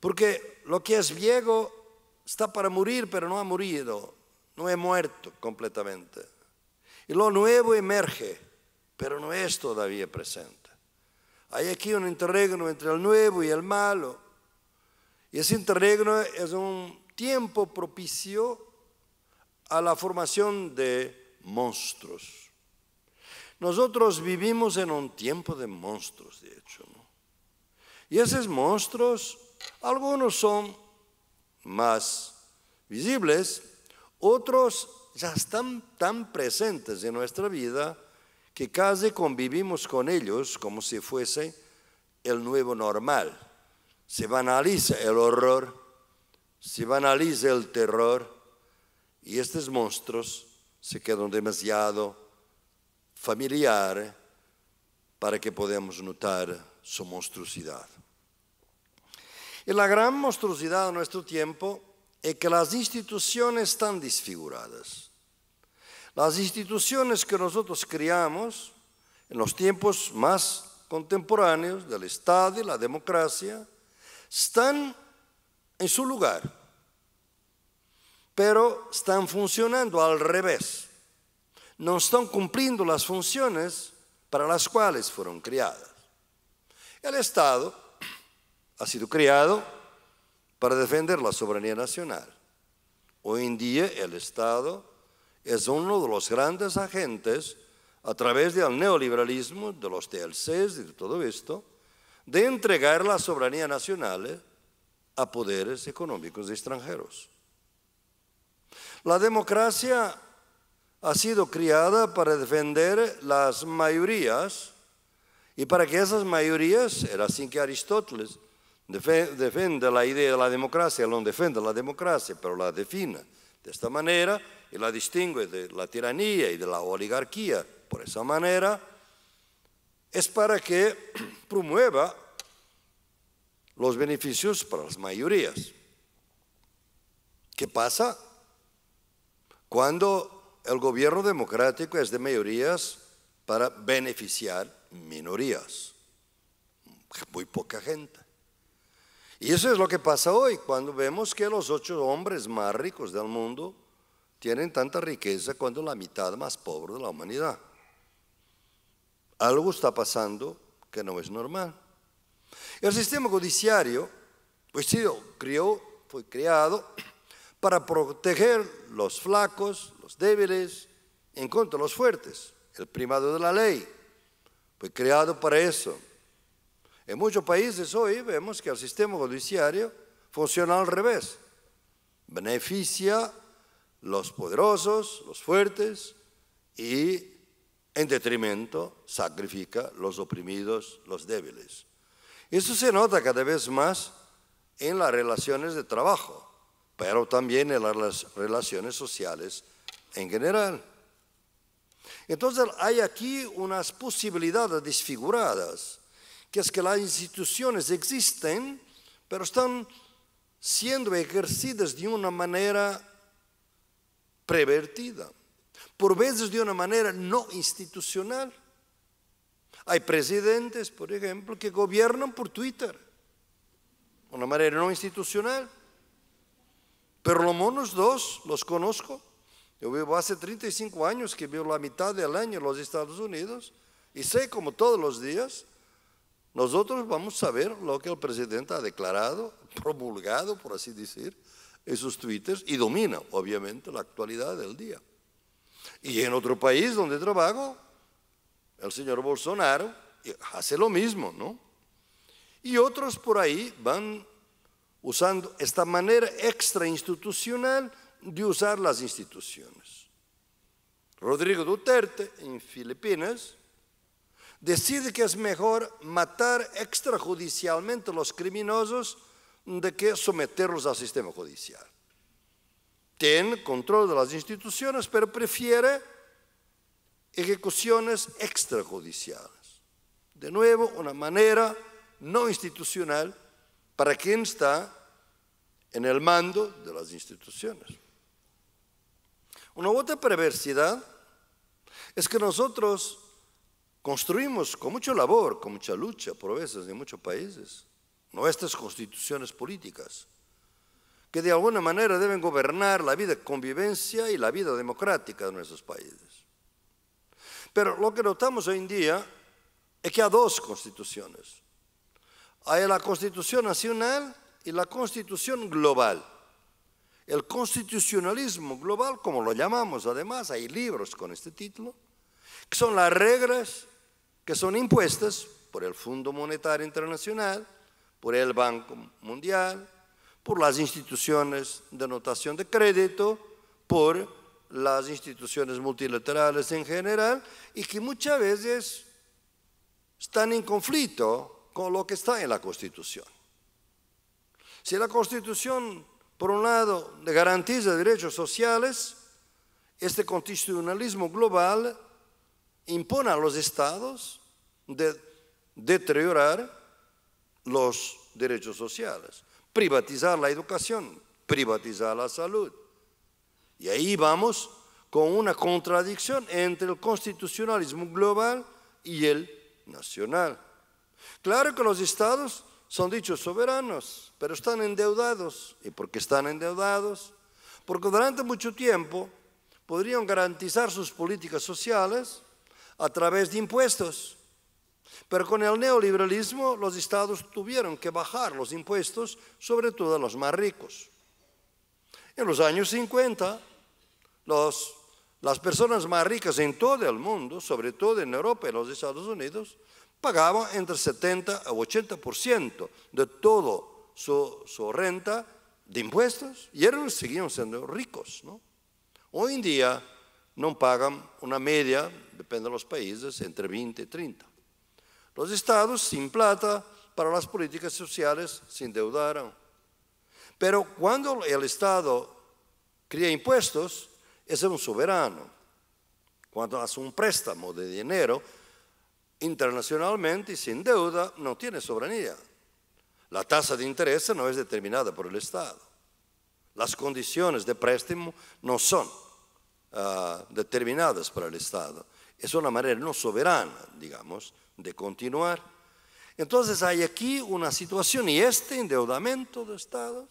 porque lo que es viejo está para morir, pero no ha morido, no ha muerto completamente. Y lo nuevo emerge, pero no es todavía presente. Hay aquí un interregno entre el nuevo y el malo. Y ese interregno es un tiempo propicio a la formación de monstruos. Nosotros vivimos en un tiempo de monstruos, de hecho. ¿no? Y esos monstruos algunos son más visibles, otros ya están tan presentes en nuestra vida que casi convivimos con ellos como si fuese el nuevo normal. Se banaliza el horror, se banaliza el terror y estos monstruos se quedan demasiado familiares para que podamos notar su monstruosidad. Y la gran monstruosidad de nuestro tiempo es que las instituciones están desfiguradas. Las instituciones que nosotros creamos en los tiempos más contemporáneos del Estado y la democracia están en su lugar, pero están funcionando al revés. No están cumpliendo las funciones para las cuales fueron creadas. El Estado ha sido creado para defender la soberanía nacional. Hoy en día el Estado es uno de los grandes agentes a través del neoliberalismo, de los TLCs y de todo esto, de entregar la soberanía nacional eh, a poderes económicos extranjeros. La democracia ha sido criada para defender las mayorías y para que esas mayorías, era así que Aristóteles Defende la idea de la democracia, no defiende la democracia, pero la define de esta manera y la distingue de la tiranía y de la oligarquía. Por esa manera, es para que [clears throat] promueva los beneficios para las mayorías. ¿Qué pasa cuando el gobierno democrático es de mayorías para beneficiar minorías? Muy poca gente. Y eso es lo que pasa hoy, cuando vemos que los ocho hombres más ricos del mundo tienen tanta riqueza cuando la mitad más pobre de la humanidad. Algo está pasando que no es normal. El sistema judiciario pues, sido, fue creado [clears throat] para proteger los flacos, los débiles, en contra de los fuertes. El primado de la ley fue creado para eso. En muchos países hoy vemos que el sistema judiciario funciona al revés. Beneficia los poderosos, los fuertes, y en detrimento sacrifica los oprimidos, los débiles. Esto se nota cada vez más en las relaciones de trabajo, pero también en las relaciones sociales en general. Entonces hay aquí unas posibilidades desfiguradas que es que las instituciones existen, pero están siendo ejercidas de una manera pervertida, por veces de una manera no institucional. Hay presidentes, por ejemplo, que gobiernan por Twitter, de una manera no institucional. Pero los monos dos los conozco. Yo vivo hace 35 años que vivo la mitad del año en los Estados Unidos y sé como todos los días nosotros vamos a ver lo que el presidente ha declarado, [laughs] promulgado, por así decir, en sus twitters, y domina, obviamente, la actualidad del día. Y en otro país donde trabajo, el señor Bolsonaro hace lo mismo, ¿no? Y otros por ahí van usando esta manera extrainstitucional de usar las instituciones. Rodrigo Duterte en Filipinas Decide que es mejor matar extrajudicialmente a los criminosos de que someterlos al sistema judicial. Tiene control de las instituciones, pero prefiere ejecuciones extrajudiciales. De nuevo, una manera no institucional para quien está en el mando de las instituciones. Una otra perversidad es que nosotros Construimos con mucha labor, con mucha lucha, por veces en muchos países, nuestras constituciones políticas, que de alguna manera deben gobernar la vida de convivencia y la vida democrática de nuestros países. Pero lo que notamos hoy en día es que hay dos constituciones. Hay la constitución nacional y la constitución global. El constitucionalismo global, como lo llamamos además, hay libros con este título, que son las reglas que son impuestas por el Fondo Monetario Internacional, por el Banco Mundial, por las instituciones de notación de crédito, por las instituciones multilaterales en general, y que muchas veces están en conflicto con lo que está en la Constitución. Si la Constitución, por un lado, garantiza derechos sociales, este constitucionalismo global impone a los estados de deteriorar los derechos sociales, privatizar la educación, privatizar la salud. Y ahí vamos con una contradicción entre el constitucionalismo global y el nacional. Claro que los estados son dichos soberanos, pero están endeudados. ¿Y por qué están endeudados? Porque durante mucho tiempo podrían garantizar sus políticas sociales a través de impuestos pero con el neoliberalismo los estados tuvieron que bajar los impuestos, sobre todo a los más ricos. En los años 50, las personas más ricas en todo el mundo, sobre todo en Europa y los Estados Unidos, pagaban entre 70 a 80% de todo su, renta de impuestos y eran, seguían siendo ricos. Hoy en día no pagan una media, depende de los países, entre 20 y 30. Los estados sin plata para las políticas sociales se endeudaron. Pero cuando el estado crea impuestos, es un soberano. Cuando hace un préstamo de dinero internacionalmente y sin deuda, no tiene soberanía. La tasa de interés no es determinada por el Estado. Las condiciones de préstamo no son ah, determinadas por el Estado. Es una manera no soberana, digamos, de continuar. Entonces hay aquí una situación y este endeudamiento de Estados,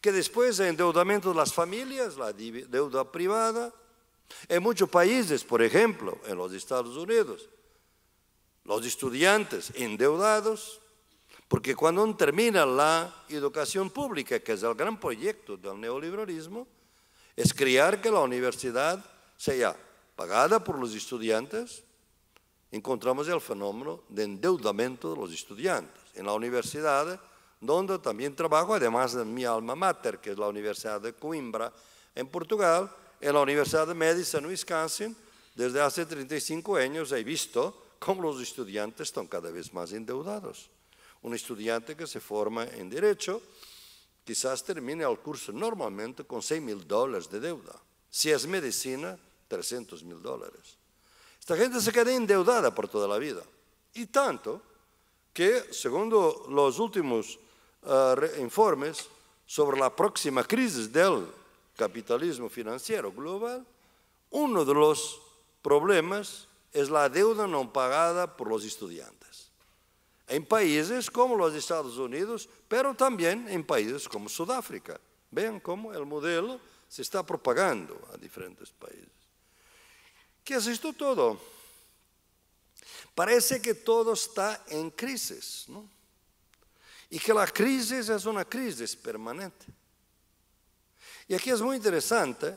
que después el endeudamiento de las familias, la deuda privada, en muchos países, por ejemplo, en los Estados Unidos, los estudiantes endeudados, porque cuando termina la educación pública, que es el gran proyecto del neoliberalismo, es crear que la universidad sea pagada por los estudiantes, encontramos el fenómeno de endeudamiento de los estudiantes. En la universidad, donde también trabajo, además de mi alma mater, que es la Universidad de Coimbra, en Portugal, en la Universidad de en Wisconsin, desde hace 35 años he visto cómo los estudiantes están cada vez más endeudados. Un estudiante que se forma en Derecho quizás termine el curso normalmente con 6 mil dólares de deuda. Si es medicina, 300 mil dólares. Esta gente se queda endeudada por toda la vida. Y tanto que, según los últimos ah, informes sobre la próxima crisis del capitalismo financiero global, uno de los problemas es la deuda no pagada por los estudiantes. En países como los Estados Unidos, pero también en países como Sudáfrica. Vean cómo el modelo se está propagando a diferentes países. ¿Qué es esto todo? Parece que todo está en crisis, ¿no? Y que la crisis es una crisis permanente. Y aquí es muy interesante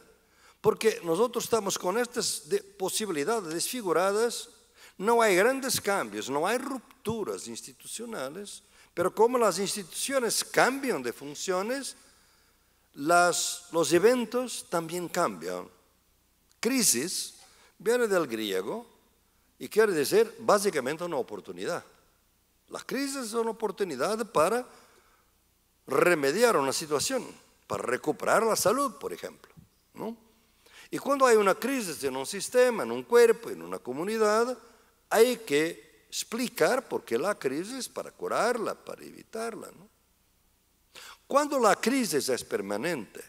porque nosotros estamos con estas posibilidades desfiguradas, no hay grandes cambios, no hay rupturas institucionales, pero como las instituciones cambian de funciones, las, los eventos también cambian. Crisis Viene del griego y quiere decir básicamente una oportunidad. La crisis son oportunidad para remediar una situación, para recuperar la salud, por ejemplo. ¿no? Y cuando hay una crisis en un sistema, en un cuerpo, en una comunidad, hay que explicar por qué la crisis, para curarla, para evitarla. Cuando la crisis es permanente,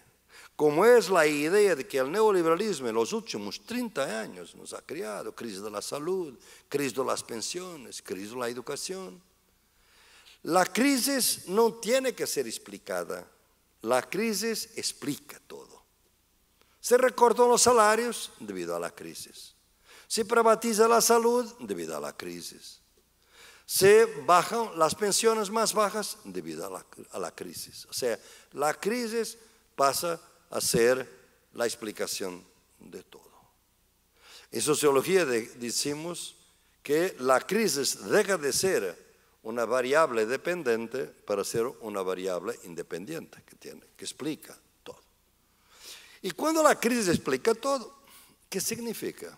como es la idea de que el neoliberalismo en los últimos 30 años nos ha creado crisis de la salud, crisis de las pensiones, crisis de la educación. La crisis no tiene que ser explicada, la crisis explica todo. Se recortan los salarios debido a la crisis, se privatiza la salud debido a la crisis, se bajan las pensiones más bajas debido a la, a la crisis. O sea, la crisis pasa a ser la explicación de todo. En sociología decimos que la crisis deja de ser una variable dependiente para ser una variable independiente que, tiene, que explica todo. Y cuando la crisis explica todo, ¿qué significa?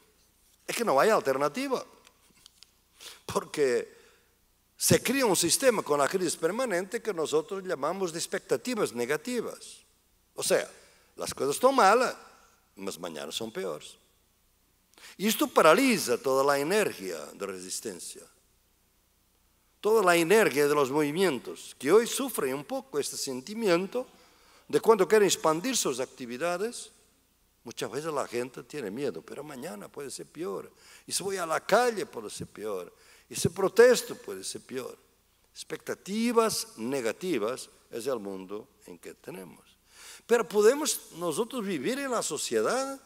Es que no hay alternativa, porque se crea un sistema con la crisis permanente que nosotros llamamos de expectativas negativas. O sea, las cosas están malas, mas mañana peores. Y esto paraliza toda la energía de resistencia. toda la energía de los movimientos que hoy sufren un poco este sentimiento de cuando quieren expandir sus actividades. Muchas veces la gente tiene miedo, pero mañana puede ser peor. Y si voy a la calle puede ser peor. Y si protesto puede ser peor. Expectativas negativas es el mundo en que tenemos. Pero podemos nosotros vivir en la sociedad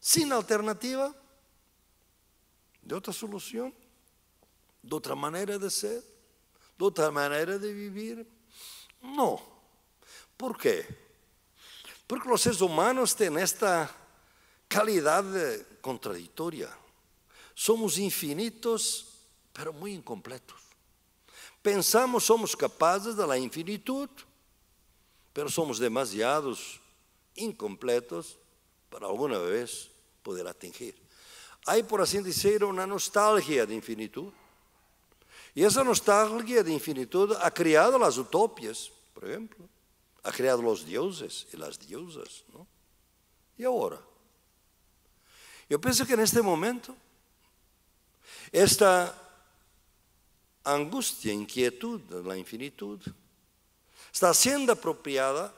sin alternativa de otra solución, de otra manera de ser, de otra manera de vivir. No. ¿Por qué? Porque los seres humanos tienen esta calidad contradictoria. Somos infinitos, pero muy incompletos. Pensamos somos capaces de la infinitud, pero somos demasiados incompletos para alguna vez poder atingir. Hay, por así decirlo, una nostalgia de infinitud. Y esa nostalgia de infinitud ha creado las utopias, por ejemplo. Ha creado los dioses y las diosas. ¿no? ¿Y ahora? Yo pienso que en este momento, esta angustia, inquietud de la infinitud, está siendo apropiada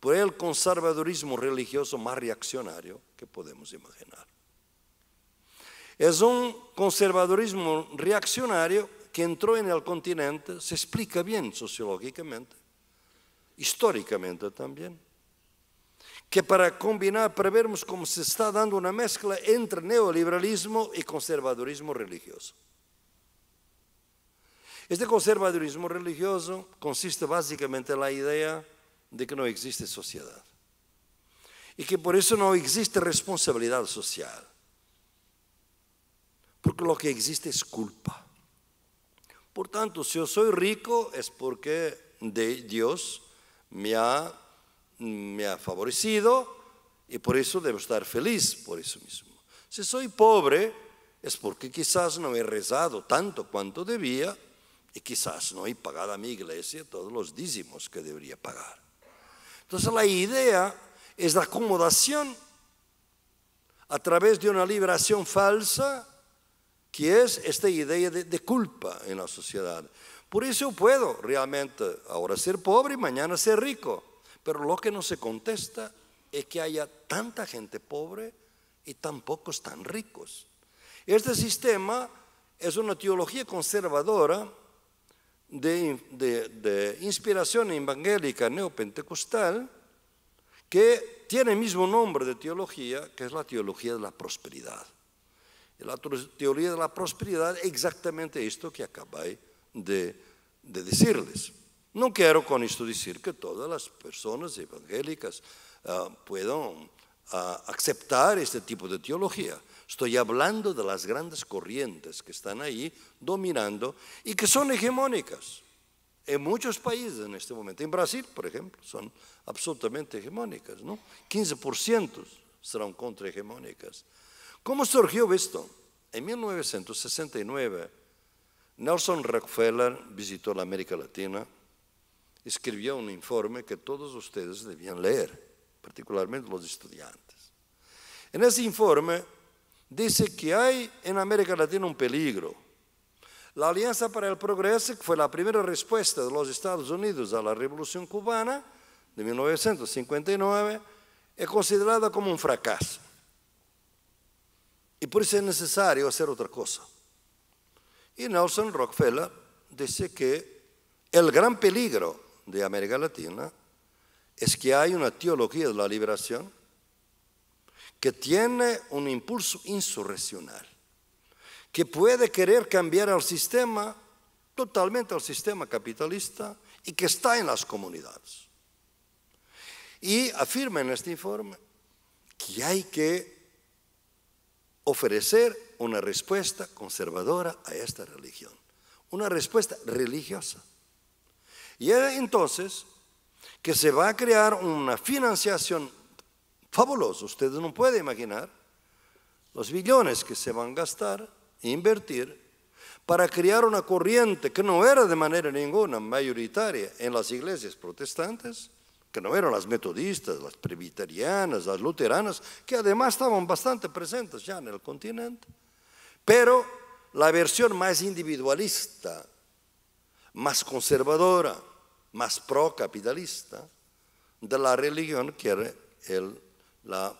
por el conservadurismo religioso más reaccionario que podemos imaginar. Es un conservadurismo reaccionario que entró en el continente, se explica bien sociológicamente, históricamente también, que para combinar, para vermos cómo se está dando una mezcla entre neoliberalismo y conservadurismo religioso. Este conservadurismo religioso consiste básicamente en la idea de que no existe sociedad y que por eso no existe responsabilidad social, porque lo que existe es culpa. Por tanto, si yo soy rico es porque de Dios me ha, me ha favorecido y por eso debo estar feliz por eso mismo. Si soy pobre es porque quizás no he rezado tanto cuanto debía y quizás no hay pagada a mi iglesia todos los dízimos que debería pagar. Entonces la idea es la acomodación a través de una liberación falsa que es esta idea de, de culpa en la sociedad. Por eso puedo realmente ahora ser pobre y mañana ser rico. Pero lo que no se contesta es que haya tanta gente pobre y tan pocos tan ricos. Este sistema es una teología conservadora de, inspiración evangélica neopentecostal que tiene el mismo nombre de teología, que es la teología de la prosperidad. La teoría de la prosperidad exactamente esto que acabáis de, decirles. No quiero con esto decir que todas las personas evangélicas ah, puedan ah, aceptar este tipo de teología. Estoy hablando de las grandes corrientes que están ahí dominando y que son hegemónicas en muchos países en este momento. En Brasil, por ejemplo, son absolutamente hegemónicas, ¿no? 15% serán contrahegemónicas. ¿Cómo surgió esto? En 1969, Nelson Rockefeller visitó la América Latina, escribió un informe que todos ustedes debían leer, particularmente los estudiantes. En ese informe dice que hay en América Latina un peligro. La Alianza para el Progreso, que fue la primera respuesta de los Estados Unidos a la Revolución Cubana de 1959, es considerada como un fracaso. Y por eso es necesario hacer otra cosa. Y Nelson Rockefeller dice que el gran peligro de América Latina es que hay una teología de la liberación que tiene un impulso insurreccional, que puede querer cambiar al sistema, totalmente al sistema capitalista, y que está en las comunidades. Y afirma en este informe que hay que ofrecer una respuesta conservadora a esta religión, una respuesta religiosa. Y es entonces que se va a crear una financiación fabuloso. Ustedes no pueden imaginar los billones que se van a gastar e invertir para crear una corriente que no era de manera ninguna mayoritaria en las iglesias protestantes, que no eran las metodistas, las presbiterianas, las luteranas, que además estaban bastante presentes ya en el continente, pero la versión más individualista, más conservadora, más procapitalista de la religión que era el la,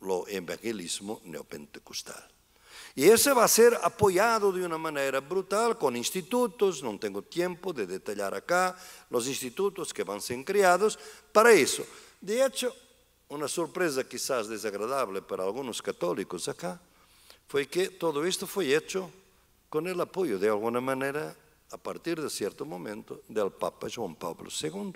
lo evangelismo neopentecostal. Y ese va a ser apoyado de una manera brutal con institutos, no tengo tiempo de detallar acá, los institutos que van a ser creados para eso. De hecho, una sorpresa quizás desagradable para algunos católicos acá fue que todo esto fue hecho con el apoyo, de alguna manera, a partir de cierto momento, del Papa Juan Pablo II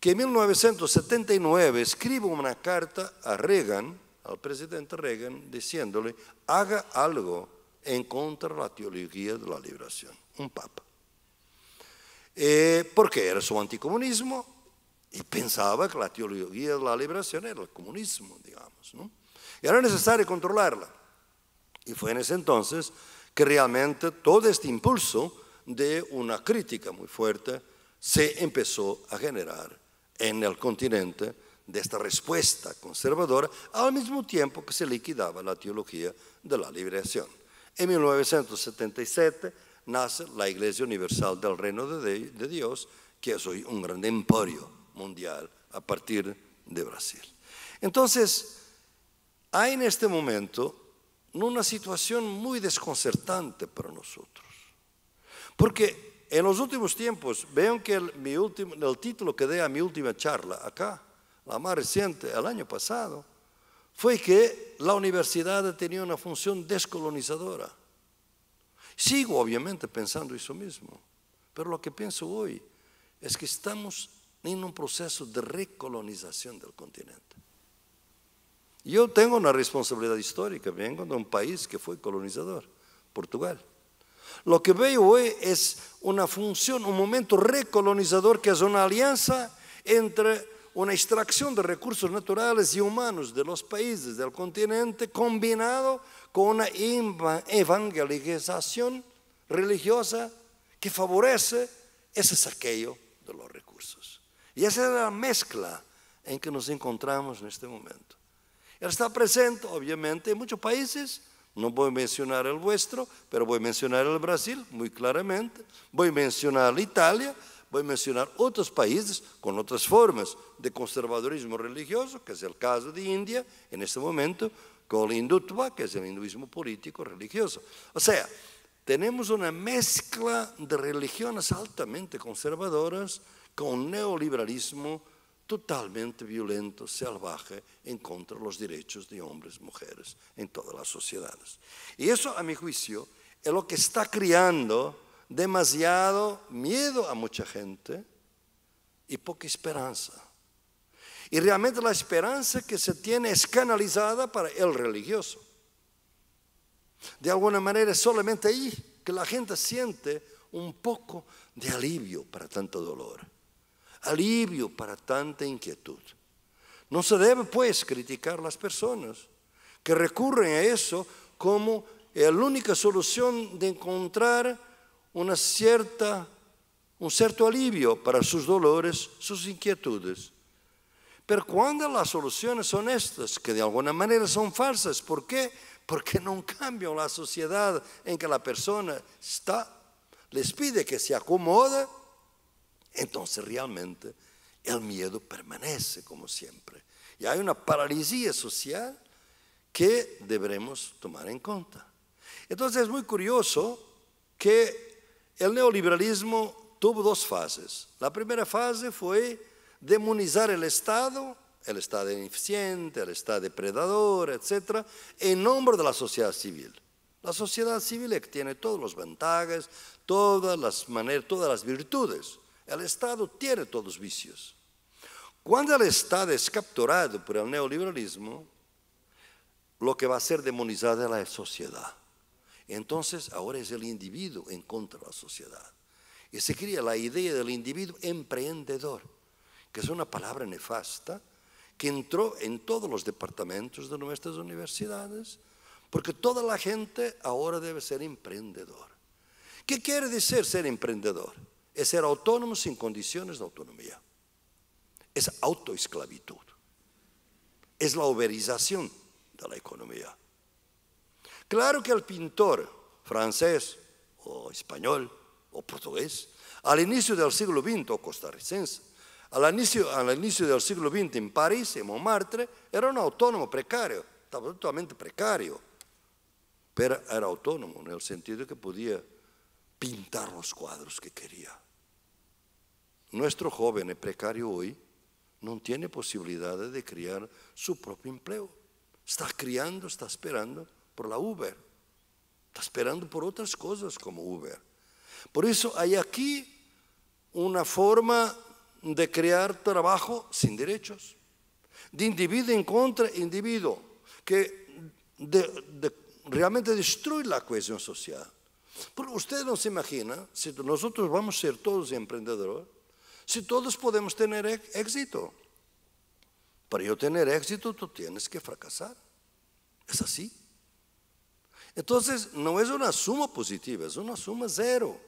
que en 1979 escribo una carta a Reagan, al presidente Reagan, diciéndole, haga algo en contra de la teología de la liberación, un papa. Eh, porque era su anticomunismo y pensaba que la teología de la liberación era el comunismo, digamos. Y era necesario controlarla. Y fue en ese entonces que realmente todo este impulso de una crítica muy fuerte se empezó a generar en el continente de esta respuesta conservadora, al mismo tiempo que se liquidaba la teología de la liberación. En 1977 nace la Iglesia Universal del Reino de, Dios, que es hoy un gran emporio mundial a partir de Brasil. Entonces, hay en este momento una situación muy desconcertante para nosotros, porque en los últimos tiempos, veo que el, título que dé a mi última charla acá, la más reciente, el año pasado, fue que la universidad tenía una función descolonizadora. Sigo obviamente pensando eso mismo, pero lo que pienso hoy es que estamos en un proceso de recolonización del continente. Yo tengo una responsabilidad histórica, vengo de un país que fue colonizador, Portugal. Lo que veo hoy es una función, un momento recolonizador que es una alianza entre una extracción de recursos naturales y humanos de los países del continente combinado con una evangelización religiosa que favorece ese saqueo de los recursos. Y esa es la mezcla en que nos encontramos en este momento. está presente, obviamente, en muchos países no voy a mencionar el vuestro, pero voy a mencionar el Brasil muy claramente. Voy a mencionar Italia, voy a mencionar otros países con otras formas de conservadurismo religioso, que es el caso de India en este momento, con el hindutva, que es el hinduismo político religioso. O sea, tenemos una mezcla de religiones altamente conservadoras con neoliberalismo totalmente violento, salvaje, en contra de los derechos de hombres y mujeres en todas las sociedades. Y eso, a mi juicio, es lo que está criando demasiado miedo a mucha gente y poca esperanza. Y realmente la esperanza que se tiene es canalizada para el religioso. De alguna manera es solamente ahí que la gente siente un poco de alivio para tanto dolor alivio para tanta inquietud. No se debe, pues, criticar las personas que recurren a eso como la única solución de encontrar un cierto alivio para sus dolores, sus inquietudes. Pero cuando las soluciones son estas, que de alguna manera son falsas, ¿por qué? Porque no cambian la sociedad en que la persona está, les pide que se acomode entonces realmente el miedo permanece como siempre. Y hay una parálisis social que debemos tomar en cuenta. Entonces es muy curioso que el neoliberalismo tuvo dos fases. La primera fase fue demonizar el Estado, el Estado ineficiente, el Estado depredador, etc., en nombre de la sociedad civil. La sociedad civil tiene todos los ventajas, todas las maneras, todas las virtudes. El Estado tiene todos los vicios. Cuando el Estado es capturado por el neoliberalismo, lo que va a ser demonizado es la sociedad. Entonces ahora es el individuo en contra de la sociedad. Y se cría la idea del individuo emprendedor, que es una palabra nefasta que entró en todos los departamentos de nuestras universidades, porque toda la gente ahora debe ser emprendedor. ¿Qué quiere decir ser emprendedor? es ser autónomo sin condiciones de autonomía. Es autoesclavitud. Es la uberización de la economía. Claro que el pintor francés o español o portugués, al inicio del siglo XX o costarricense, al inicio, al inicio del siglo XX en París, en Montmartre, era un autónomo precario, absolutamente precario, pero era autónomo en el sentido que podía pintar los cuadros que quería. Nuestro joven precario hoy no tiene posibilidad de crear su propio empleo. Está criando, está esperando por la Uber. Está esperando por otras cosas como Uber. Por eso hay aquí una forma de crear trabajo sin derechos, de individuo en contra individuo, que realmente destruye la cohesión social. Porque usted no se imagina si nosotros vamos a ser todos emprendedores, si todos podemos tener éxito. Para yo tener éxito, tú tienes que fracasar. Es así. Entonces, no es una suma positiva, es una suma cero.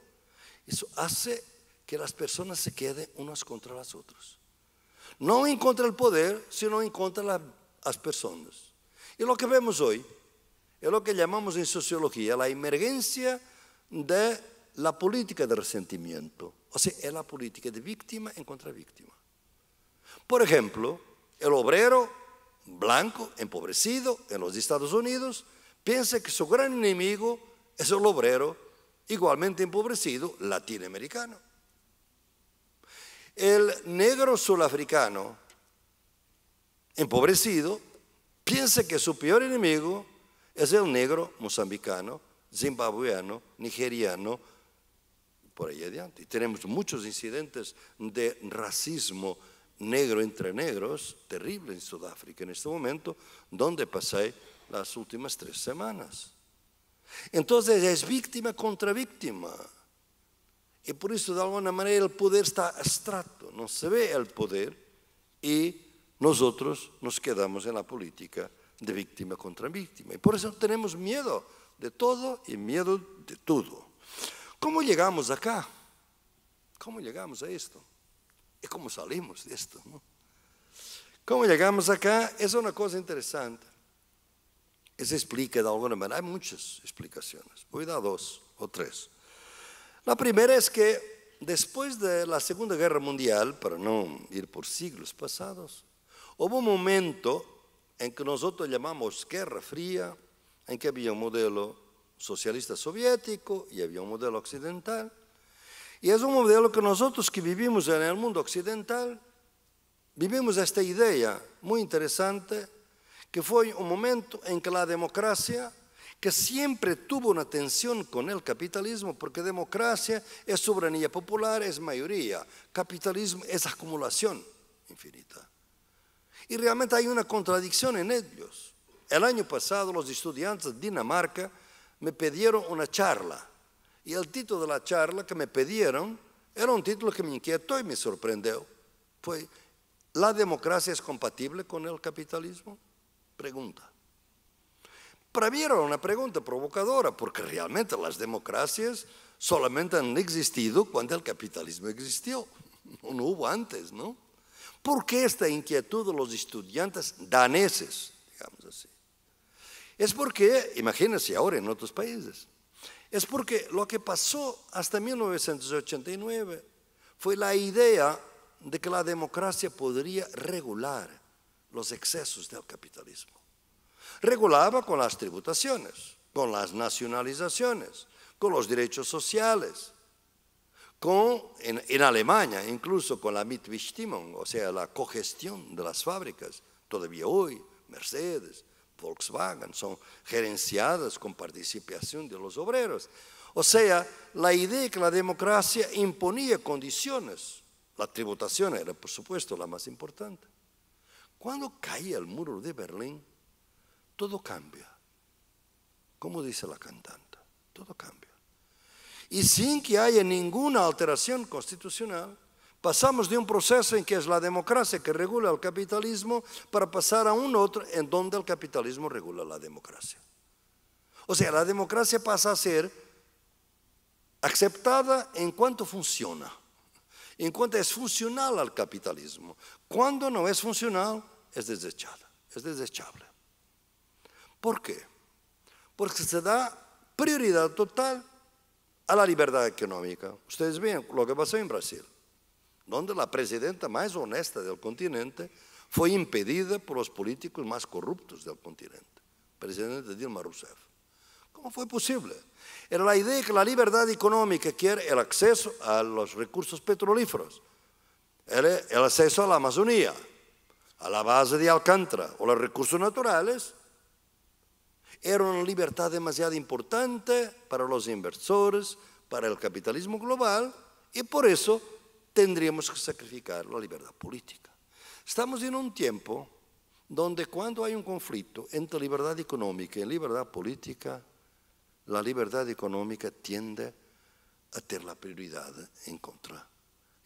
Eso hace que las personas se queden unas contra las otras. No en contra del poder, sino en contra de las personas. Y lo que vemos hoy es lo que llamamos en sociología la emergencia de la política de resentimiento. O sea, es la política de víctima en contra víctima. Por ejemplo, el obrero blanco, empobrecido en los Estados Unidos, piensa que su gran enemigo es el obrero igualmente empobrecido latinoamericano. El negro sudafricano, empobrecido, piensa que su peor enemigo es el negro mozambicano zimbabueano, nigeriano, por ahí adelante. Y tenemos muchos incidentes de racismo negro entre negros, terrible en Sudáfrica en este momento, donde pasé las últimas tres semanas. Entonces es víctima contra víctima. Y por eso de alguna manera el poder está abstracto, no se ve el poder y nosotros nos quedamos en la política de víctima contra víctima. Y por eso tenemos miedo de todo y miedo de todo. ¿Cómo llegamos acá? ¿Cómo llegamos a esto? ¿Y cómo salimos de esto? ¿Cómo llegamos acá? Es una cosa interesante. se explica de alguna manera. Hay muchas explicaciones. Voy a dar dos o tres. La primera es que después de la Segunda Guerra Mundial, para no ir por siglos pasados, hubo un momento en que nosotros llamamos Guerra Fría, en que había un modelo socialista soviético y había un modelo occidental. Y es un modelo que nosotros que vivimos en el mundo occidental, vivimos esta idea muy interesante, que fue un momento en que la democracia, que siempre tuvo una tensión con el capitalismo, porque democracia es soberanía popular, es mayoría, capitalismo es acumulación infinita. Y realmente hay una contradicción en ellos. El año pasado los estudiantes de Dinamarca me pidieron una charla y el título de la charla que me pidieron era un título que me inquietó y me sorprendió. Fue, ¿la democracia es compatible con el capitalismo? Pregunta. Para mí era una pregunta provocadora porque realmente las democracias solamente han existido cuando el capitalismo existió. [laughs] No hubo antes, ¿no? ¿Por qué esta inquietud de los estudiantes daneses, digamos así? Es porque, imagínense ahora en otros países, es porque lo que pasó hasta 1989 fue la idea de que la democracia podría regular los excesos del capitalismo. Regulaba con las tributaciones, con las nacionalizaciones, con los derechos sociales, con, en, Alemania, incluso con la Mitbestimmung, o sea, la cogestión de las fábricas, todavía hoy, Mercedes, Volkswagen, son gerenciadas con participación de los obreros. O sea, la idea que la democracia imponía condiciones, la tributación era por supuesto la más importante. Cuando caía el muro de Berlín, todo cambia. Como dice la cantante, todo cambia. Y sin que haya ninguna alteración constitucional, Pasamos de un proceso en que es la democracia que regula el capitalismo para pasar a un otro en donde el capitalismo regula la democracia. O sea, la democracia pasa a ser aceptada en cuanto funciona, en cuanto es funcional al capitalismo. Cuando no es funcional, es desechada, es desechable. ¿Por qué? Porque se da prioridad total a la libertad económica. Ustedes ven lo que pasó en Brasil donde la presidenta más honesta del continente fue impedida por los políticos más corruptos del continente, presidente Dilma Rousseff. ¿Cómo fue posible? Era la idea que la libertad económica, quiere el acceso a los recursos petrolíferos, el acceso a la Amazonía, a la base de Alcántara o los recursos naturales, era una libertad demasiado importante para los inversores, para el capitalismo global, y por eso tendríamos que sacrificar la libertad política. Estamos en un tiempo donde cuando hay un conflicto entre libertad económica y libertad política, la libertad económica tiende a tener la prioridad en contra,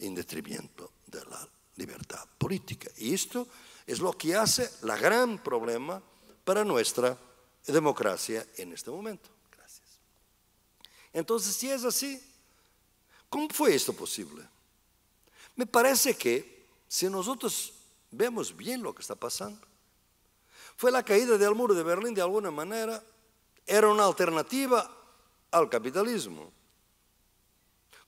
en detrimento de la libertad política. Y esto es lo que hace la gran problema para nuestra democracia en este momento. Entonces, si es así, ¿cómo fue esto posible? Me parece que si nosotros vemos bien lo que está pasando, fue la caída del muro de Berlín de alguna manera, era una alternativa al capitalismo.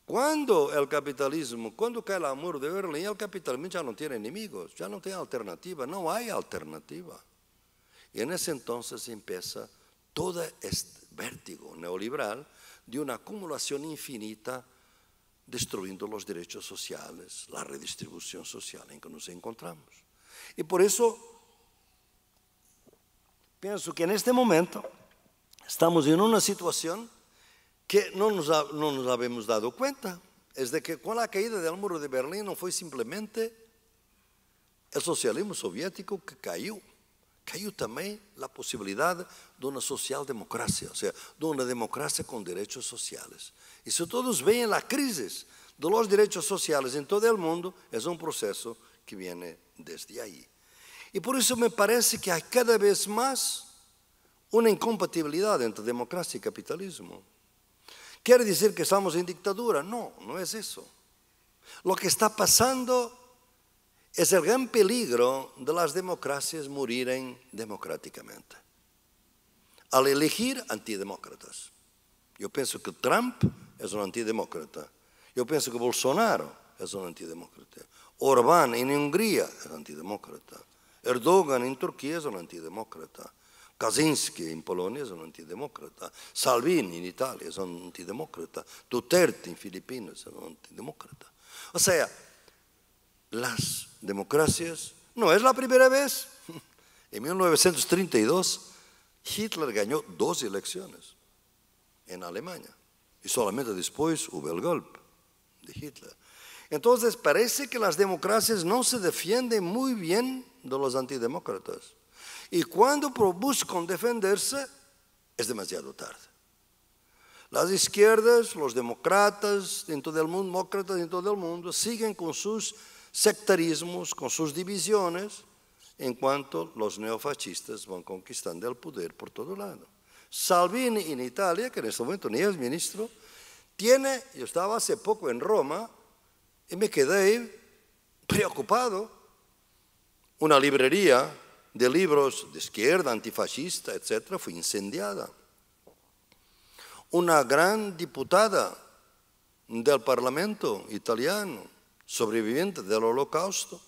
Cuando el capitalismo, cuando cae el muro de Berlín, el capitalismo ya no tiene enemigos, ya no tiene alternativa, no hay alternativa. Y en ese entonces empieza todo este vértigo neoliberal de una acumulación infinita destruyendo los derechos sociales, la redistribución social en que nos encontramos. Y por eso pienso que en este momento estamos en una situación que no nos, habíamos dado cuenta. Es de que con la caída del muro de Berlín no fue simplemente el socialismo soviético que cayó, caiu también la posibilidad de una social-democracia, o sea, de una democracia con derechos sociales. Y si todos la crisis de los derechos sociales en todo el mundo, es un proceso que viene desde ahí. Y por eso me parece que hay cada vez más una incompatibilidad entre democracia y capitalismo. ¿Quiere decir que estamos en dictadura? No, no es eso. Lo que está pasando es el gran peligro de las democracias en democráticamente. Al elegir antidemócratas. Yo pienso que Trump es un antidemócrata. Yo pienso que Bolsonaro es un antidemócrata. Orbán en Hungría es antidemócrata. Erdogan en Turquía es un antidemócrata. Kaczynski en Polonia es un antidemócrata, Salvini en Italia es un antidemócrata, Duterte en Filipinas es un antidemócrata. O sea, las democracias. No es la primera vez. [laughs] En 1932 Hitler ganó dos elecciones en Alemania y solamente después hubo el golpe de Hitler. Entonces parece que las democracias no se defienden muy bien de los antidemócratas. Y cuando buscan defenderse, es demasiado tarde. Las izquierdas, los demócratas en todo el mundo, demócratas en todo el mundo, siguen con sus sectarismos, con sus divisiones, en cuanto los neofascistas van conquistando el poder por todo lado. Salvini en Italia, que en este momento ni es ministro, tiene, yo estaba hace poco en Roma y me quedé preocupado, una librería de libros de izquierda, antifascista, etcétera, fue incendiada. Una gran diputada del Parlamento italiano, Sobreviviente del holocausto,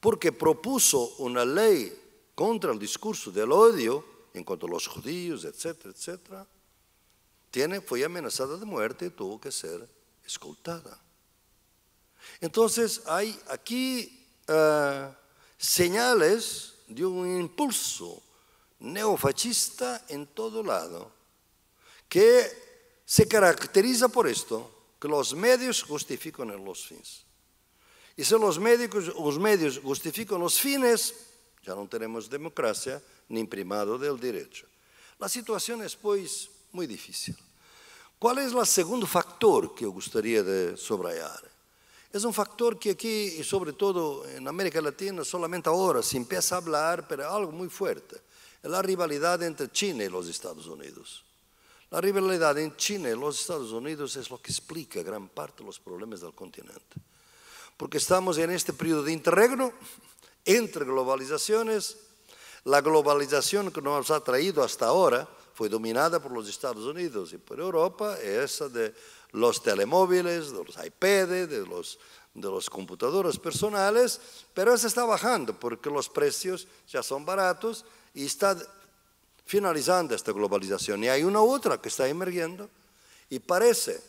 porque propuso una ley contra el discurso del odio en cuanto a los judíos, etcétera, etcétera, tiene, fue amenazada de muerte y tuvo que ser escoltada. Entonces hay aquí eh, señales de un impulso neofascista en todo lado, que se caracteriza por esto, que los medios justifican los fines. E se os médicos, os médios justificam os fines, já não teremos democracia nem primado do direito. A situação é, pois, muito difícil. Qual é o segundo fator que eu gostaria de subrayar? É um fator que aqui, e sobretudo na América Latina, solamente agora se empieza a falar, mas é algo muito forte. É a rivalidade entre China e os Estados Unidos. A rivalidade entre China e os Estados Unidos é o que explica gran parte dos problemas do continente. porque estamos en este periodo de interregno entre globalizaciones. La globalización que nos ha traído hasta ahora fue dominada por los Estados Unidos y por Europa, esa de los telemóviles, de los iPads, de los de los personales, pero esa está bajando porque los precios ya son baratos y está finalizando esta globalización. Y hay una otra que está emergiendo y parece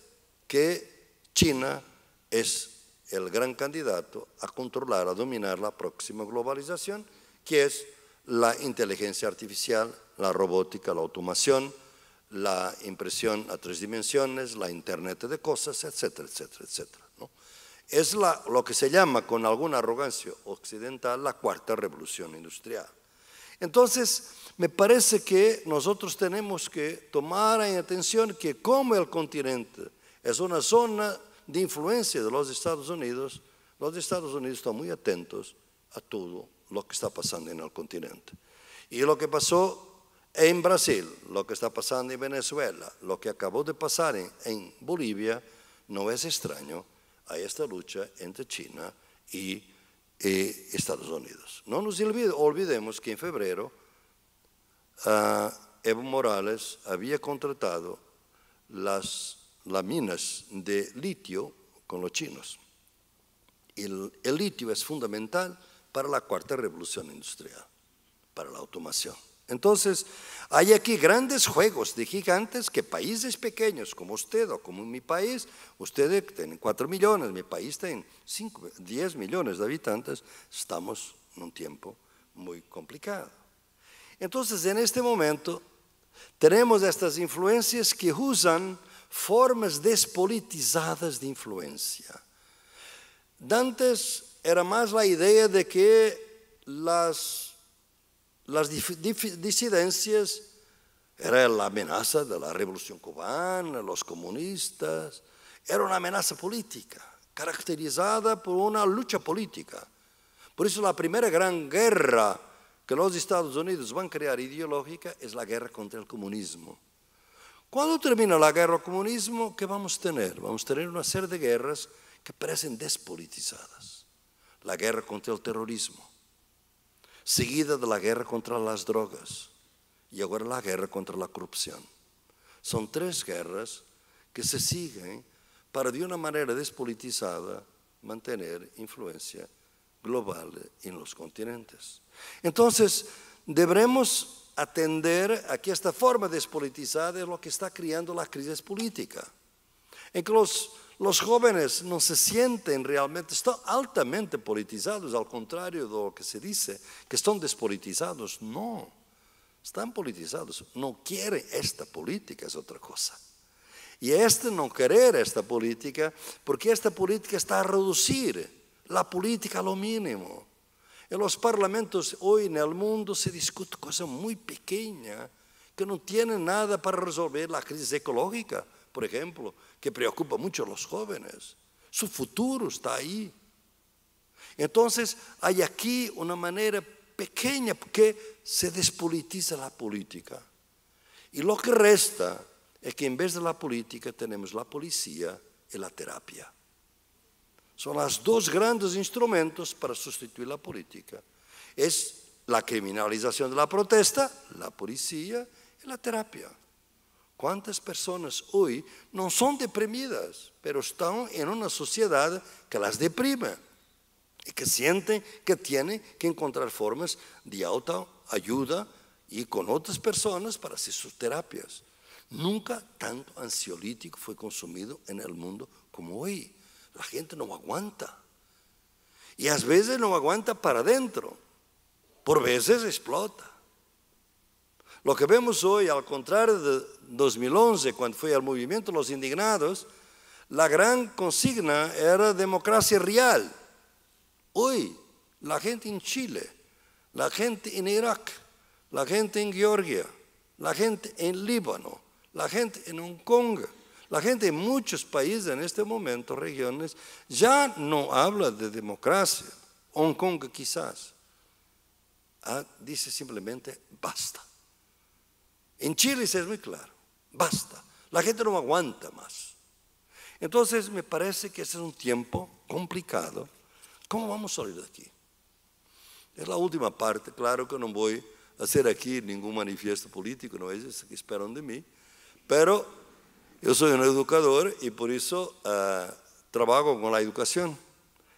que China es el gran candidato a controlar, a dominar la próxima globalización, que es la inteligencia artificial, la robótica, la automación, la impresión a tres dimensiones, la Internet de cosas, etcétera, etcétera, etcétera. Es la, lo que se llama con alguna arrogancia occidental la cuarta revolución industrial. Entonces, me parece que nosotros tenemos que tomar en atención que como el continente es una zona de influencia de los Estados Unidos, los Estados Unidos están muy atentos a todo lo que está pasando en el continente. Y lo que pasó en Brasil, lo que está pasando en Venezuela, lo que acabó de pasar en, Bolivia, no es extraño a esta lucha entre China y eh, Estados Unidos. No nos olvidemos que en febrero ah, Evo Morales había contratado las las minas de litio con los chinos. El, litio es fundamental para la cuarta revolución industrial, para la automación. Entonces, hay aquí grandes juegos de gigantes que países pequeños como usted o como mi país, ustedes tienen 4 millones, mi país tiene 5, 10 millones de habitantes, estamos en un tiempo muy complicado. Entonces, en este momento, tenemos estas influencias que usan formas despolitizadas de influencia. Dantes era més la idea de que las, las disidencias era la amenaza de la revolució cubana, los comunistas, era una amenaza política, caracteritzada per una lucha política. Per això la primera gran guerra que los Estados Unidos van crear ideològica és la guerra contra el comunisme. Cuando termina la guerra al comunismo, ¿qué vamos a tener? Vamos a tener una serie de guerras que parecen despolitizadas. La guerra contra el terrorismo, seguida de la guerra contra las drogas y ahora la guerra contra la corrupción. Son tres guerras que se siguen para de una manera despolitizada mantener influencia global en los continentes. Entonces, debemos atender a que esta forma despolitizada es lo que está creando la crisis política. En que los, jóvenes no se sienten realmente, están altamente politizados, al contrario de lo que se dice, que están despolitizados. No, están politizados, no quieren esta política, es otra cosa. Y este no querer esta política, porque esta política está a reducir la política a lo mínimo. En los parlamentos hoy en el mundo se discute cosa muy pequeñas que no tienen nada para resolver la crisis ecológica, por ejemplo, que preocupa mucho a los jóvenes. Su futuro está ahí. Entonces hay aquí una manera pequeña porque se despolitiza la política. Y lo que resta es que en vez de la política tenemos la policía y la terapia. Son los dos grandes instrumentos para sustituir la política. Es la criminalización de la protesta, la policía y la terapia. ¿Cuántas personas hoy no son deprimidas, pero están en una sociedad que las deprime y que sienten que tienen que encontrar formas de autoayuda y con otras personas para hacer sus terapias? Nunca tanto ansiolítico fue consumido en el mundo como hoy. La gente no aguanta. Y a veces no aguanta para adentro. Por veces explota. Lo que vemos hoy, al contrario de 2011, cuando fue al movimiento Los Indignados, la gran consigna era democracia real. Hoy, la gente en Chile, la gente en Irak, la gente en Georgia, la gente en Líbano, la gente en Hong Kong, la gente en muchos países en este momento, regiones, ya no habla de democracia. Hong Kong quizás. Ah, dice simplemente basta. En Chile es muy claro, basta. La gente no aguanta más. Entonces me parece que es un tiempo complicado. ¿Cómo vamos a salir de aquí? Es la última parte, claro que no voy a hacer aquí ningún manifiesto político, no es eso que esperan de mí, pero yo soy un educador y por eso ah, trabajo con la educación.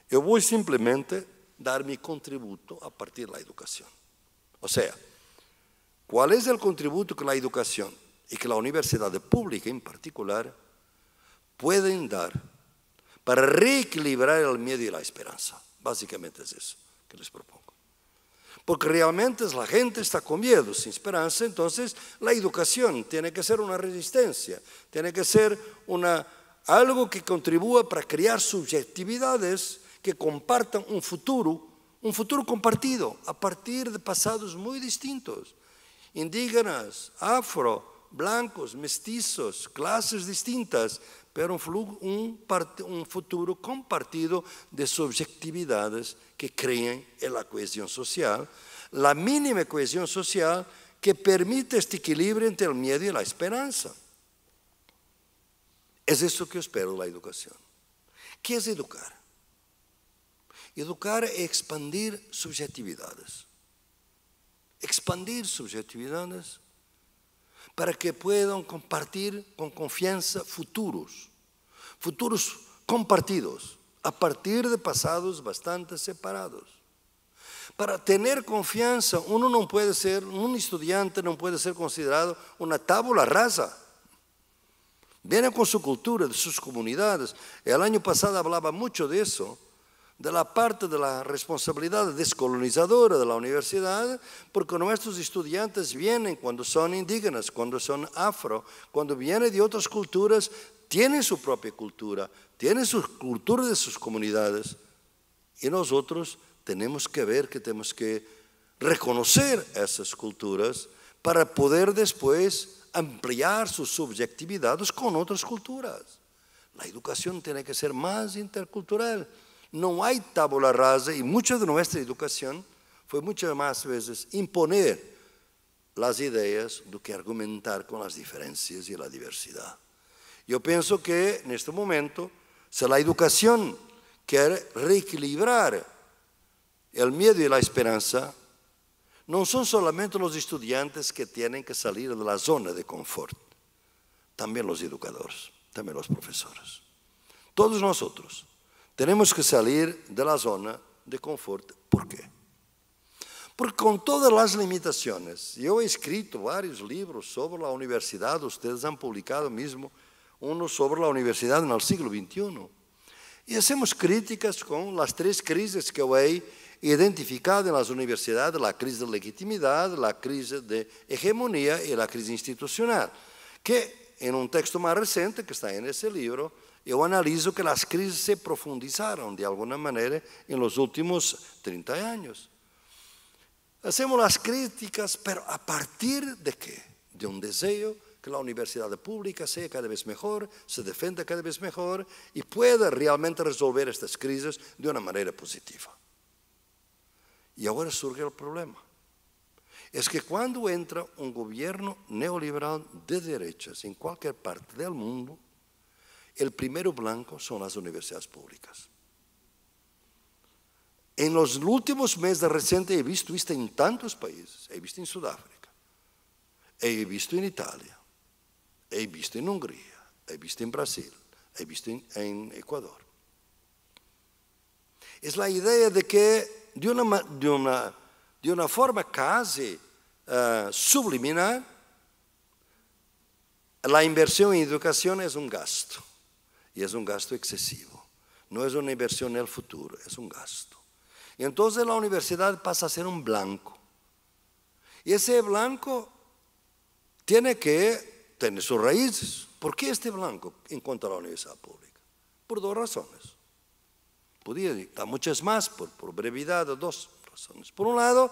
Yo voy simplemente dar mi contributo a partir de la educación. O sea, ¿cuál es el contributo que la educación y que la universidad pública en particular pueden dar para reequilibrar el miedo y la esperanza? Básicamente es eso que les propongo. Porque realmente la gente está con miedo, sin esperanza, entonces la educación tiene que ser una resistencia, tiene que ser una, algo que contribuya para crear subjetividades que compartan un futuro, un futuro compartido a partir de pasados muy distintos, indígenas, afro, blancos, mestizos, clases distintas, pero un, futuro compartido de subjetividades que creen en la cohesión social, la mínima cohesión social que permite este equilibrio entre el miedo y la esperanza. Es eso que espero de la educación. ¿Qué es educar? Educar es expandir subjetividades. Expandir subjetividades para que puedan compartir con confianza futuros, futuros compartidos, a partir de pasados bastante separados. Para tener confianza, uno no puede ser, un estudiante no puede ser considerado una tábula rasa. Viene con su cultura, de sus comunidades. El año pasado hablaba mucho de eso de la parte de la responsabilidad descolonizadora de la universidad, porque nuestros estudiantes vienen cuando son indígenas, cuando son afro, cuando vienen de otras culturas, tienen su propia cultura, tienen sus culturas de sus comunidades. Y nosotros tenemos que ver que tenemos que reconocer esas culturas para poder después ampliar sus subjetividades con otras culturas. La educación tiene que ser más intercultural. No hay tabla rasa y mucha de nuestra educación fue muchas más veces imponer las ideas do que argumentar con las diferencias y la diversidad. Yo pienso que en este momento, si la educación quiere reequilibrar el miedo y la esperanza, no son solamente los estudiantes que tienen que salir de la zona de confort, también los educadores, también los profesores, todos nosotros. Tenemos que salir de la zona de confort. ¿Por qué? Porque con todas las limitaciones, yo he escrito varios libros sobre la universidad, ustedes han publicado mismo uno sobre la universidad en el siglo XXI, y hacemos críticas con las tres crisis que eu hei en las universidades, la crisis de legitimidad, la crisis de hegemonía y la crisis institucional, que en un texto más reciente que está en ese libro, Yo analizo que las crisis se profundizaron de alguna manera en los últimos 30 años. Hacemos las críticas, pero ¿a partir de qué? De un deseo que la universidad pública sea cada vez mejor, se defienda cada vez mejor y pueda realmente resolver estas crisis de una manera positiva. Y ahora surge el problema. Es que cuando entra un gobierno neoliberal de derechas en cualquier parte del mundo, El primero blanco son las universidades públicas. En los últimos meses recientes he visto esto en tantos países. He visto en Sudáfrica, he visto en Italia, he visto en Hungría, he visto en Brasil, he visto en, en Ecuador. Es la idea de que de una, de una, de una forma casi uh, subliminal, la inversión en educación es un gasto. Y es un gasto excesivo. No es una inversión en el futuro, es un gasto. Y entonces la universidad pasa a ser un blanco. Y ese blanco tiene que tener sus raíces. ¿Por qué este blanco en contra a la universidad pública? Por dos razones. Podría dictar muchas más, por, por brevedad, dos razones. Por un lado,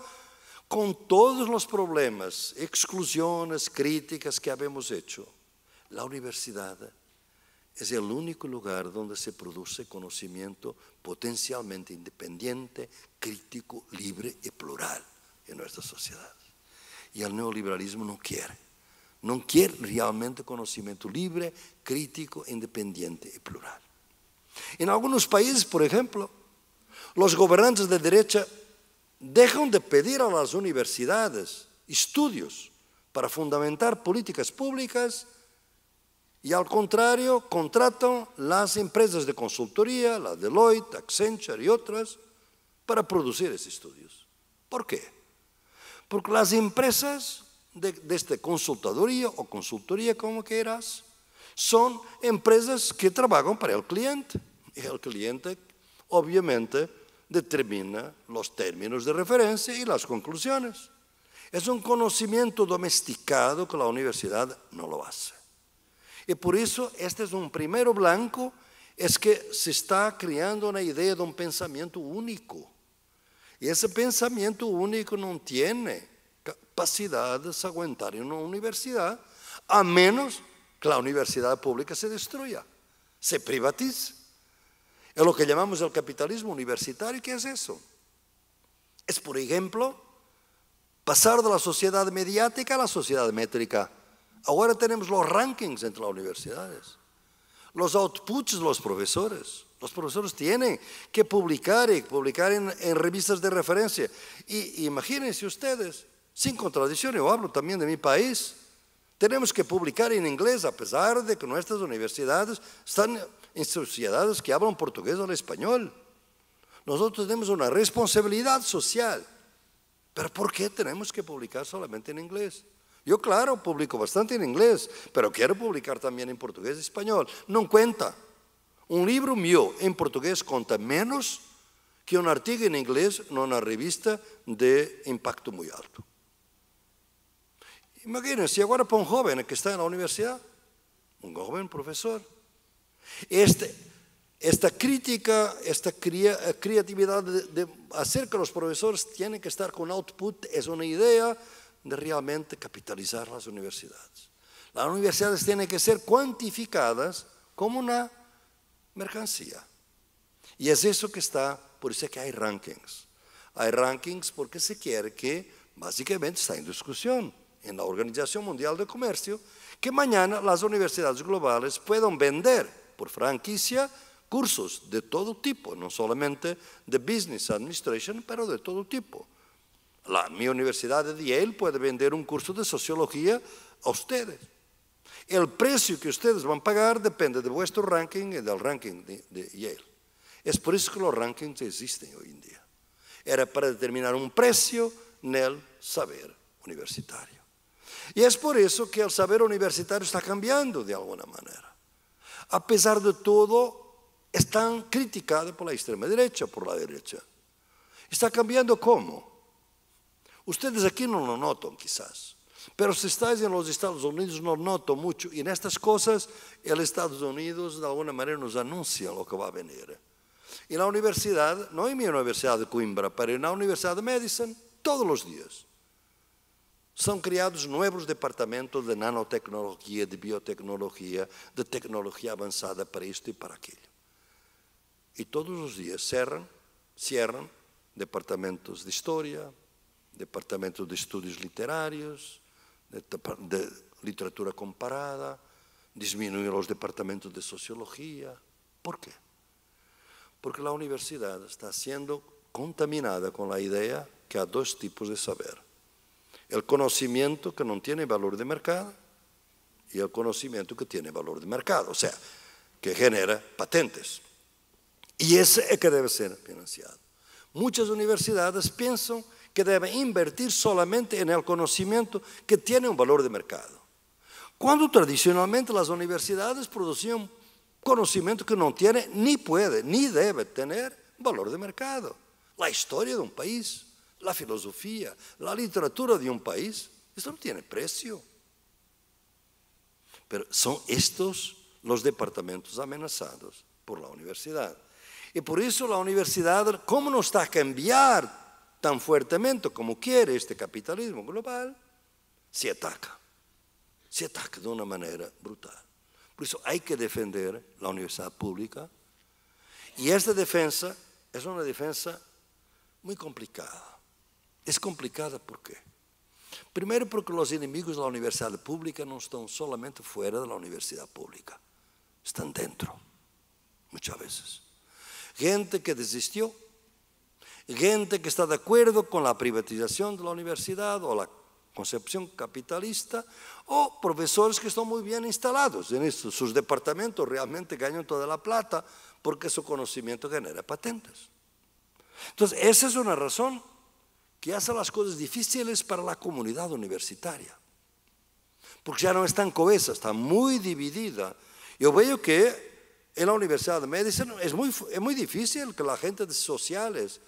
con todos los problemas, exclusiones, críticas que habíamos hecho, la universidad es el único lugar donde se produce conocimiento potencialmente independiente, crítico, libre y plural en nuestra sociedad. Y el neoliberalismo no quiere. No quiere realmente conocimiento libre, crítico, independiente y plural. En algunos países, por ejemplo, los gobernantes de derecha dejan de pedir a las universidades estudios para fundamentar políticas públicas y al contrario, contratan las empresas de consultoría, la Deloitte, Accenture y otras, para producir esos estudios. ¿Por qué? Porque las empresas de, de esta consultoría o consultoría, como quieras, son empresas que trabajan para el cliente. Y el cliente, obviamente, determina los términos de referencia y las conclusiones. Es un conocimiento domesticado que la universidad no lo hace. Y por eso, este es un primero blanco, es que se está creando una idea de un pensamiento único. Y ese pensamiento único no tiene capacidad de aguantar en una universidad, a menos que la universidad pública se destruya, se privatice. Es lo que llamamos el capitalismo universitario. ¿Qué es eso? Es, por ejemplo, pasar de la sociedad mediática a la sociedad métrica. Ahora tenemos los rankings entre las universidades, los outputs de los profesores. Los profesores tienen que publicar y publicar en, revistas de referencia. Y imagínense ustedes, sin contradicción, yo hablo también de mi país, tenemos que publicar en inglés a pesar de que nuestras universidades están en sociedades que hablan portugués o español. Nosotros tenemos una responsabilidad social. Pero ¿por qué tenemos que publicar solamente en inglés? Yo, claro, publico bastante en inglés, pero quiero publicar también en portugués y español. No cuenta. Un libro mío en portugués cuenta menos que un artículo en inglés en una revista de impacto muy alto. Imagínense, ahora para un joven que está en la universidad, un joven profesor, este, esta crítica, esta creatividad de, hacer acerca los profesores tiene que estar con output, es una idea, de realmente capitalizar las universidades. Las universidades tienen que ser cuantificadas como una mercancía. Y es eso que está, por eso es que hay rankings. Hay rankings porque se quiere que básicamente está en discusión en la Organización Mundial de Comercio que mañana las universidades globales puedan vender por franquicia cursos de todo tipo, no solamente de Business Administration, pero de todo tipo la, mi universidad de Yale puede vender un curso de sociología a ustedes. El precio que ustedes van a pagar depende de vuestro ranking y del ranking de, de Yale. Es por eso que los rankings existen hoy en día. Era para determinar un precio en el saber universitario. Y es por eso que el saber universitario está cambiando de alguna manera. A pesar de todo, están criticados por la extrema derecha, por la derecha. ¿Está cambiando cómo? Ustedes aquí no lo notan quizás, pero si estáis en los Estados Unidos no noto mucho y en estas cosas el Estados Unidos de alguna manera nos anuncia lo que va a venir. Y la universidad, no en mi universidad de Coimbra, pero en la Universidad de Madison, todos los días são criados novos departamentos de nanotecnologia, de biotecnologia, de tecnologia avançada para isto e para aquilo. E todos os dias cerram, cerram departamentos de história, departamentos de Estudios Literarios, de, Literatura Comparada, disminuir los departamentos de Sociología. ¿Por qué? Porque la universidad está siendo contaminada con la idea que hay dos tipos de saber. El conocimiento que no tiene valor de mercado y el conocimiento que tiene valor de mercado, o sea, que genera patentes. Y ese es que debe ser financiado. Muchas universidades piensan que debe invertir solamente en el conocimiento que tiene un valor de mercado. Cuando tradicionalmente las universidades producían conocimiento que no tiene, ni puede, ni debe tener valor de mercado. La historia de un país, la filosofía, la literatura de un país, esto no tiene precio. Pero son estos los departamentos amenazados por la universidad. Y por eso la universidad, ¿cómo no está a cambiar tan fuertemente como quiere este capitalismo global, se ataca. Se ataca de una manera brutal. Por eso hay que defender la universidad pública. Y esta defensa es una defensa muy complicada. Es complicada ¿por qué? Primero porque los enemigos de la universidad pública no están solamente fuera de la universidad pública, están dentro, muchas veces. Gente que desistió gente que está de acuerdo con la privatización de la universidad o la concepción capitalista, o profesores que están muy bien instalados en Sus departamentos realmente ganan toda la plata porque su conocimiento genera patentes. Entonces, esa es una razón que hace las cosas difíciles para la comunidad universitaria, porque ya no están tan cohesa, está muy dividida. Yo veo que en la Universidad de Medicina es muy, es muy difícil que la gente de sociales,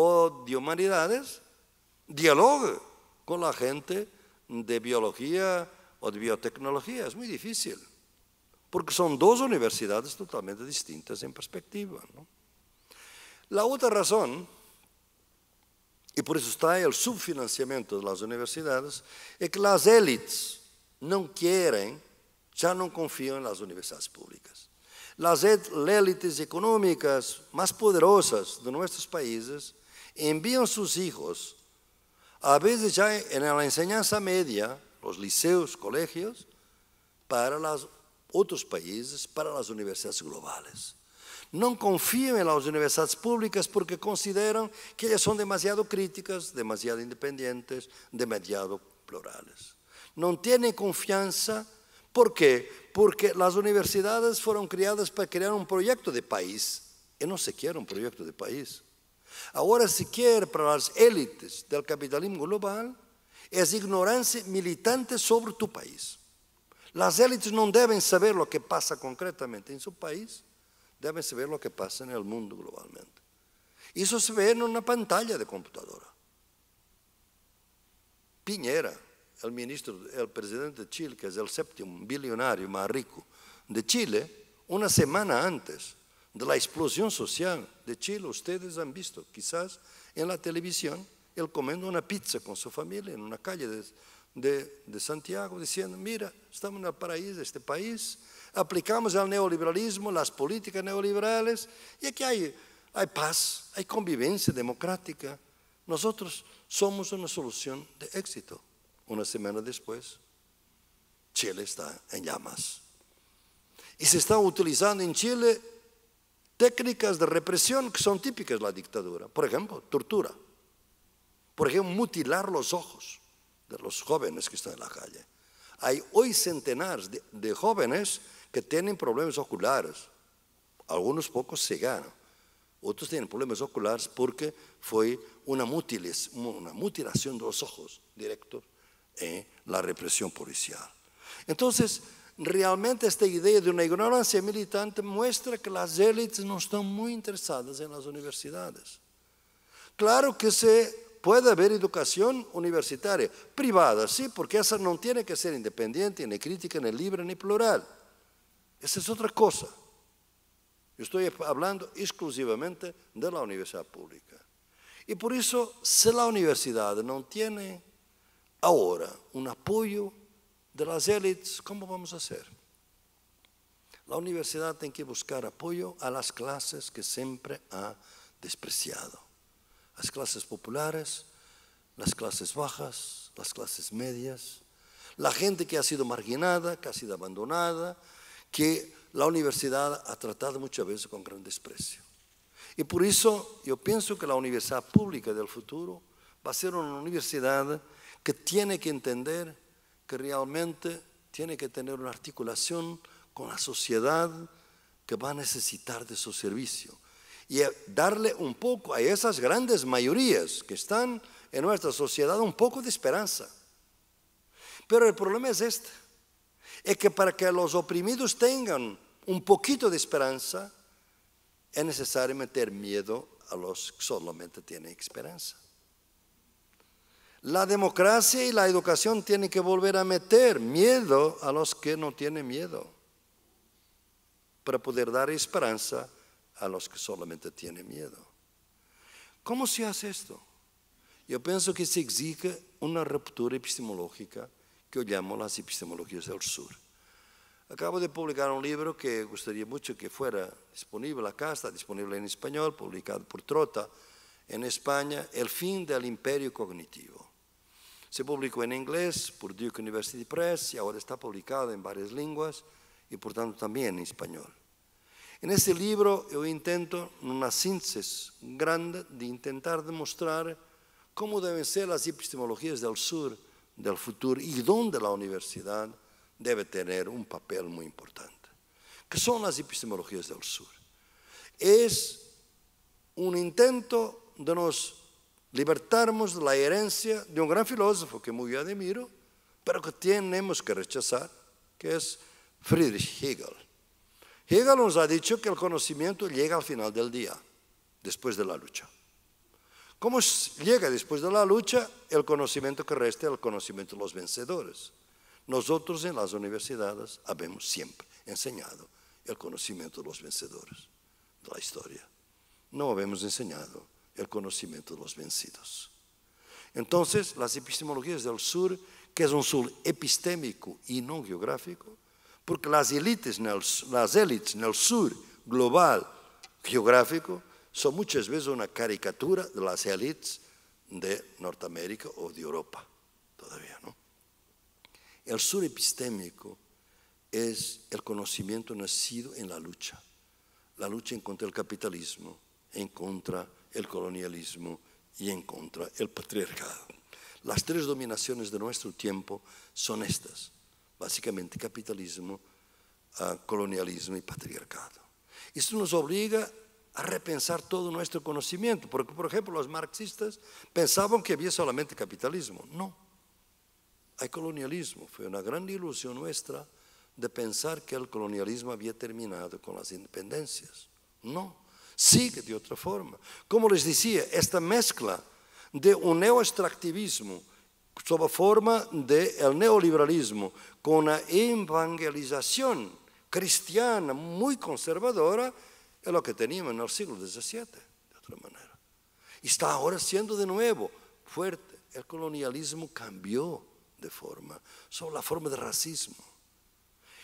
o de humanidades, dialogue con la gente de biología o de biotecnología. Es muy difícil, porque son dos universidades totalmente distintas en perspectiva. La otra razón, y por eso está el subfinanciamiento de las universidades, es que las élites no quieren, ya no confían en las universidades públicas. Las élites económicas más poderosas de nuestros países envían sus hijos, a veces ya en la enseñanza media, los liceos, colegios, para los otros países, para las universidades globales. No confían en las universidades públicas porque consideran que ellas son demasiado críticas, demasiado independientes, demasiado plurales. No tienen confianza. ¿Por qué? Porque las universidades fueron creadas para crear un proyecto de país. Y no se quiere un proyecto de país. Ahora si quiere para las élites del capitalismo global es ignorancia militante sobre tu país. Las élites no deben saber lo que pasa concretamente en su país, deben saber lo que pasa en el mundo globalmente. Eso se ve en una pantalla de computadora. Piñera, el ministro, el presidente de Chile, que es el séptimo billonario más rico de Chile, una semana antes de la explosión social de Chile, ustedes han visto quizás en la televisión, el comiendo una pizza con su familia en una calle de, de, de Santiago, diciendo, mira, estamos en el paraíso de este país, aplicamos al neoliberalismo, las políticas neoliberales, y aquí hay, hay paz, hay convivencia democrática. Nosotros somos una solución de éxito. Una semana después, Chile está en llamas. Y se está utilizando en Chile técnicas de represión que son típicas de la dictadura. Por ejemplo, tortura. Por ejemplo, mutilar los ojos de los jóvenes que están en la calle. Hay hoy centenares de, jóvenes que tienen problemas oculares. Algunos pocos se ganan. Otros tienen problemas oculares porque fue una, una mutilación de los ojos directos en la represión policial. Entonces, realmente esta idea de una ignorancia militante muestra que las élites no están muy interesadas en las universidades. Claro que se puede haber educación universitaria, privada, sí, porque esa no tiene que ser independiente, ni crítica, ni libre, ni plural. Esa es otra cosa. Yo estoy hablando exclusivamente de la universidad pública. Y por eso, si la universidad no tiene ahora un apoyo de las élites, ¿cómo vamos a hacer? La universidad tiene que buscar apoyo a las clases que siempre ha despreciado. Las clases populares, las clases bajas, las clases medias, la gente que ha sido marginada, que ha sido abandonada, que la universidad ha tratado muchas veces con gran desprecio. Y por eso yo pienso que la universidad pública del futuro va a ser una universidad que tiene que entender que realmente tiene que tener una articulación con la sociedad que va a necesitar de su servicio. Y eh, darle un poco a esas grandes mayorías que están en nuestra sociedad un poco de esperanza. Pero el problema es este, es que para que los oprimidos tengan un poquito de esperanza, es necesario meter miedo a los que solamente tienen esperanza. La democracia y la educación tienen que volver a meter miedo a los que no tienen miedo para poder dar esperanza a los que solamente tienen miedo. ¿Cómo se hace esto? Yo pienso que se exige una ruptura epistemológica que yo llamo las epistemologías del sur. Acabo de publicar un libro que gustaría mucho que fuera disponible acá, está disponible en español, publicado por Trota en España, El fin del imperio cognitivo. Se publicó en inglés por Duke University Press y ahora está publicado en varias lenguas y por tanto también en español. En este libro yo intento una síntesis grande de intentar demostrar cómo deben ser las epistemologías del sur, del futuro y dónde la universidad debe tener un papel muy importante. ¿Qué son las epistemologías del sur? Es un intento de nos libertarnos de la herencia de un gran filósofo que muy admiro, pero que tenemos que rechazar, que es Friedrich Hegel. Hegel nos ha dicho que el conocimiento llega al final del día, después de la lucha. ¿Cómo llega después de la lucha el conocimiento que resta, el conocimiento de los vencedores? Nosotros en las universidades habemos siempre enseñado el conocimiento de los vencedores de la historia. No hemos enseñado el conocimiento de los vencidos. Entonces, las epistemologías del sur, que es un sur epistémico y no geográfico, porque las élites en el, las élites sur global geográfico son muchas veces una caricatura de las élites de Norteamérica o de Europa, todavía, ¿no? El sur epistémico es el conocimiento nacido en la lucha, la lucha en contra el capitalismo, en contra el colonialismo y en contra el patriarcado. Las tres dominaciones de nuestro tiempo son estas, básicamente capitalismo, ah, colonialismo y patriarcado. Esto nos obliga a repensar todo nuestro conocimiento, porque por ejemplo los marxistas pensaban que había solamente capitalismo. No, hay colonialismo. Fue una gran ilusión nuestra de pensar que el colonialismo había terminado con las independencias. No, sigue de otra forma. Como les decía, esta mezcla de un neoextractivismo sob la forma del neoliberalismo con una evangelización cristiana muy conservadora es lo que teníamos en el siglo XVII, de otra manera. Y está ahora siendo de nuevo fuerte. El colonialismo cambió de forma, sobre la forma de racismo.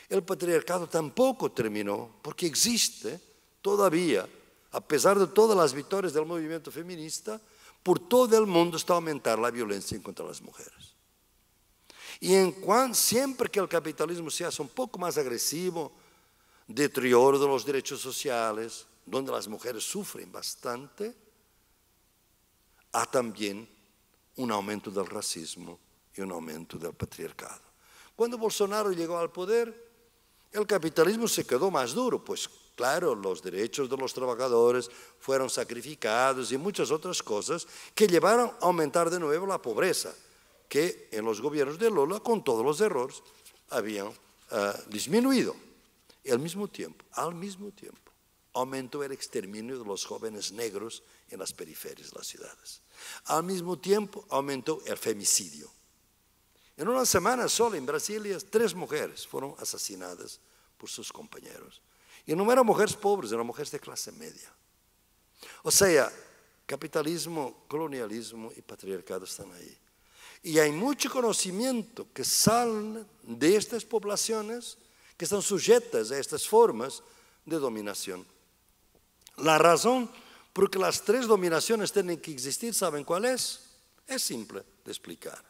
El patriarcado tampoco terminó porque existe todavía a pesar de todas las victorias del movimiento feminista, por todo el mundo está aumentando la violencia contra las mujeres. Y en siempre que el capitalismo se hace un poco más agresivo, deterioro de los derechos sociales, donde las mujeres sufren bastante, ha también un aumento del racismo y un aumento del patriarcado. Cuando Bolsonaro llegó al poder, el capitalismo se quedó más duro, pues Claro, los derechos de los trabajadores fueron sacrificados y muchas otras cosas que llevaron a aumentar de nuevo la pobreza, que en los gobiernos de Lula, con todos los errores, habían ah, disminuido. Y al mismo tiempo, al mismo tiempo, aumentó el exterminio de los jóvenes negros en las periferias de las ciudades. Al mismo tiempo, aumentó el femicidio. En una semana sola en Brasilia, tres mujeres fueron asesinadas por sus compañeros. Y no eran mujeres pobres, eran mujeres de clase media. O sea, capitalismo, colonialismo y patriarcado están ahí. Y hay mucho conocimiento que de estas poblaciones que están sujetas a estas formas de dominación. La razón por que las tres dominaciones tienen que existir, ¿saben cuál es? Es simple de explicar.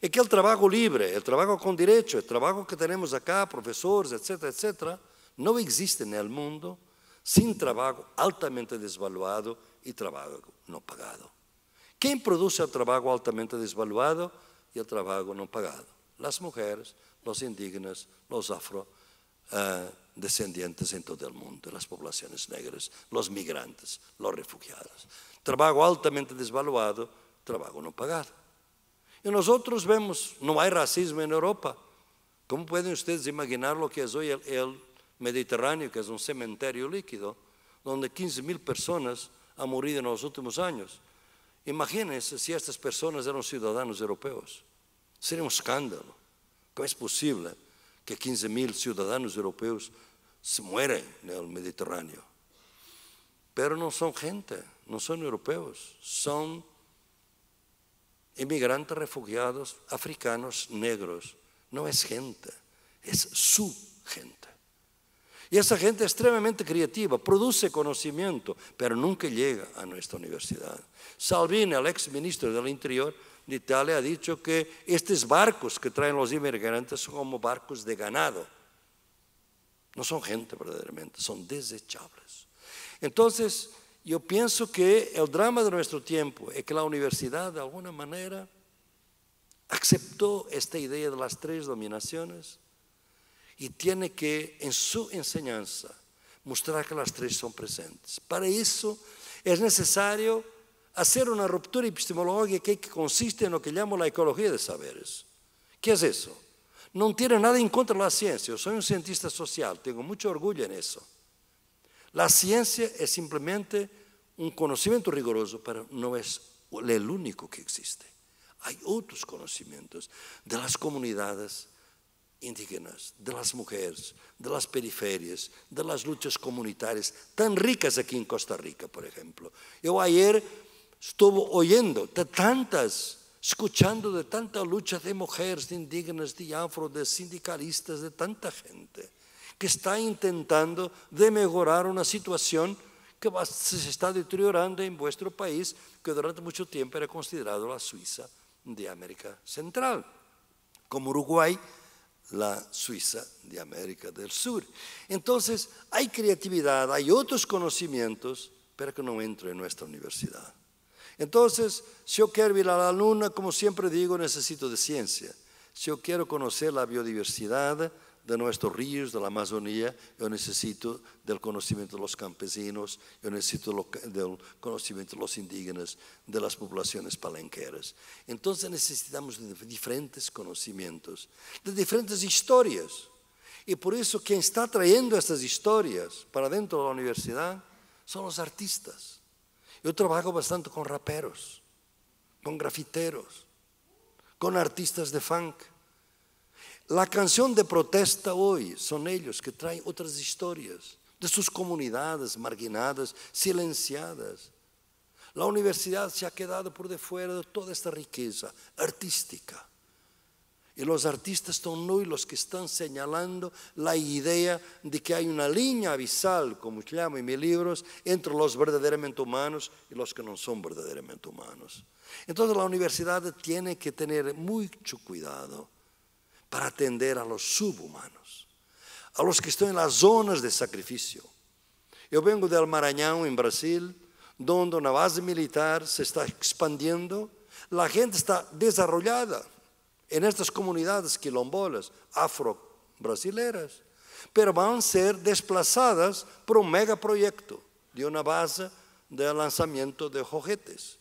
Es que el trabajo libre, el trabajo con derecho, el trabajo que tenemos acá, profesores, etcétera etcétera no existe en el mundo sin trabajo altamente desvaluado y trabajo no pagado. ¿Quién produce el trabajo altamente desvaluado y el trabajo no pagado? Las mujeres, los indígenas, los afrodescendientes eh, en todo el mundo, las poblaciones negras, los migrantes, los refugiados. Trabajo altamente desvaluado, trabajo no pagado. Y nosotros vemos, no hay racismo en Europa. ¿Cómo pueden ustedes imaginar lo que es hoy el, el Mediterráneo, que es un cementerio líquido, donde 15.000 personas han morido en los últimos años. Imagínense si estas personas eran ciudadanos europeos. Sería un escándalo. ¿Cómo es posible que 15.000 ciudadanos europeos se mueren en el Mediterráneo? Pero no son gente, no son europeos, son inmigrantes refugiados africanos negros. No es gente, es su gente. Y esa gente es extremadamente creativa, produce conocimiento, pero nunca llega a nuestra universidad. Salvini, el ex ministro del Interior de Italia, ha dicho que estos barcos que traen los inmigrantes son como barcos de ganado. No son gente verdaderamente, son desechables. Entonces, yo pienso que el drama de nuestro tiempo es que la universidad, de alguna manera, aceptó esta idea de las tres dominaciones y tiene que en su enseñanza mostrar que las tres son presentes. Para eso es necesario hacer una ruptura epistemológica que consiste en lo que llamo la ecología de saberes. ¿Qué es eso? No tiene nada en contra de la ciencia, yo soy un cientista social, tengo mucho orgullo en eso. La ciencia es simplemente un conocimiento riguroso, pero no es el único que existe. Hay otros conocimientos de las comunidades indígenas, de las mujeres, de las periferias, de las luchas comunitarias, tan ricas aquí en Costa Rica, por ejemplo. Yo ayer estuve oyendo de tantas, escuchando de tanta lucha de mujeres, de indígenas, de afro, de sindicalistas, de tanta gente que está intentando de mejorar una situación que se está deteriorando en vuestro país, que durante mucho tiempo era considerado la Suiza de América Central. Como Uruguay, la Suiza de América del Sur. Entonces, hay creatividad, hay otros conocimientos, pero que no entran en nuestra universidad. Entonces, si yo quiero ir a la luna, como siempre digo, necesito de ciencia. Si yo quiero conocer la biodiversidad, de nuestros ríos, de la Amazonía, yo necesito del conocimiento de los campesinos, yo necesito del conocimiento de los indígenas, de las poblaciones palenqueras. Entonces necesitamos diferentes conocimientos, de diferentes historias. Y por eso quien está trayendo estas historias para dentro de la universidad son los artistas. Yo trabajo bastante con raperos, con grafiteros, con artistas de funk la canción de protesta hoy son ellos que traen otras historias de sus comunidades marginadas, silenciadas. La universidad se ha quedado por de fuera de toda esta riqueza artística. Y los artistas son hoy los que están señalando la idea de que hay una línea abisal, como llamo en mis libros, entre los verdaderamente humanos y los que no son verdaderamente humanos. Entonces la universidad tiene que tener mucho cuidado para atender a los subhumanos, a los que están en las zonas de sacrificio. Yo vengo del Maranhão, en Brasil, donde una base militar se está expandiendo, la gente está desarrollada en estas comunidades quilombolas, afro-brasileras, pero van a ser desplazadas por un megaproyecto de una base de lanzamiento de juguetes.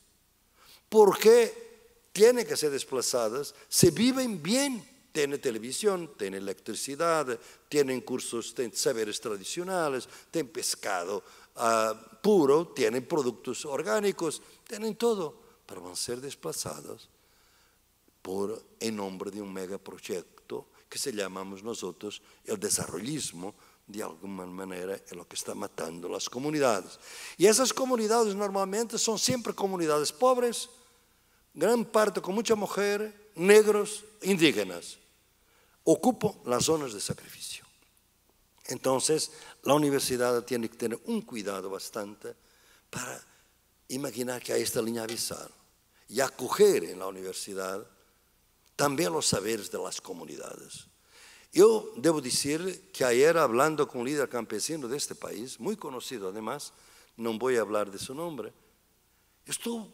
¿Por qué tienen que ser desplazadas? Se viven bien tiene televisión, tiene electricidad, tienen cursos, tienen saberes tradicionales, tienen pescado ah, puro, tienen productos orgánicos, tienen todo, pero van a ser desplazados por, en nombre de un megaproyecto que se llamamos nosotros el desarrollismo, de alguna manera es lo que está matando las comunidades. Y esas comunidades normalmente son siempre comunidades pobres, gran parte con mucha mujer, negros, indígenas ocupo las zonas de sacrificio. Entonces, la universidad tiene que tener un cuidado bastante para imaginar que hay esta línea avisar y acoger en la universidad también los saberes de las comunidades. Yo debo decir que ayer hablando con un líder campesino de este país, muy conocido además, no voy a hablar de su nombre, estuvo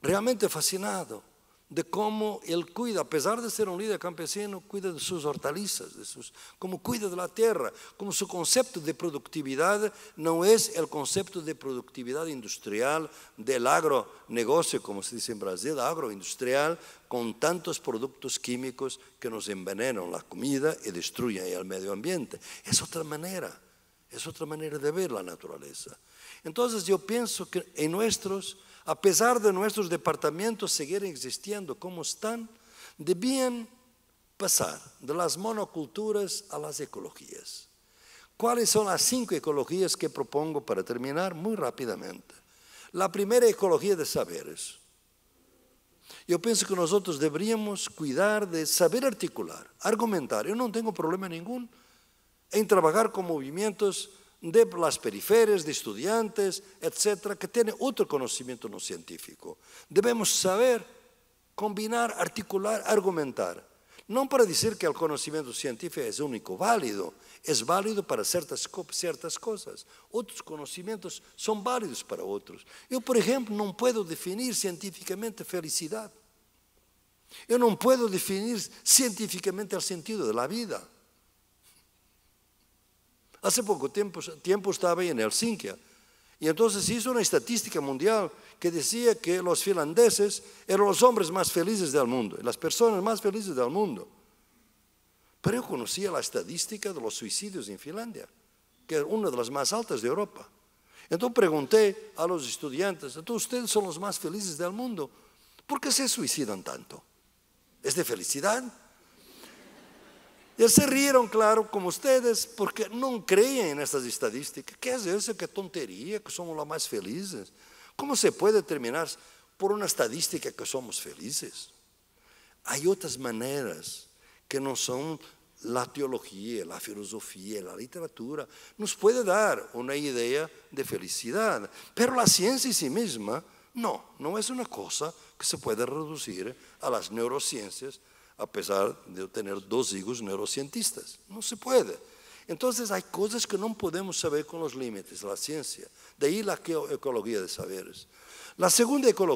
realmente fascinado de cómo él cuida, a pesar de ser un líder campesino, cuida de sus hortalizas, de sus, como cuida de la tierra, cómo su concepto de productividad no es el concepto de productividad industrial del agronegocio, como se dice en Brasil, agroindustrial, con tantos productos químicos que nos envenenan la comida y destruyen el medio ambiente. Es otra manera, es otra manera de ver la naturaleza. Entonces yo pienso que en nuestros a pesar de nuestros departamentos seguir existiendo como están, debían pasar de las monoculturas a las ecologías. ¿Cuáles son las cinco ecologías que propongo para terminar muy rápidamente? La primera ecología de saberes. Yo pienso que nosotros deberíamos cuidar de saber articular, argumentar. Yo no tengo problema ningún en trabajar con movimientos de las periferias, de estudiantes, etcétera, que tiene otro conocimiento no científico. Debemos saber combinar, articular, argumentar. No para decir que el conocimiento científico es único, válido, es válido para ciertas, ciertas cosas. Otros conocimientos son válidos para otros. Yo, por ejemplo, no puedo definir científicamente felicidad. Yo no puedo definir científicamente el sentido de la vida. Hace poco tiempo, tiempo estaba en Helsinki y entonces hizo una estadística mundial que decía que los finlandeses eran los hombres más felices del mundo, las personas más felices del mundo. Pero yo conocía la estadística de los suicidios en Finlandia, que es una de las más altas de Europa. Entonces pregunté a los estudiantes, entonces ustedes son los más felices del mundo, ¿por qué se suicidan tanto? ¿Es de felicidad? Eles se riram, claro, como vocês, porque não creem nessas estatísticas. Quer dizer, é que tonteria, que somos lá mais felizes. Como se pode determinar por uma estadística que somos felizes? Há outras maneiras que não são a teologia, a filosofia, a literatura, nos pode dar uma ideia de felicidade. Pero a ciência em si mesma, não, não é uma coisa que se pode reduzir a las neurociências a pesar de tener dos hijos neurocientistas. No se puede. Entonces, hay cosas que no podemos saber con los límites límites, la ciencia. De ahí la ecología de saberes. La segunda es la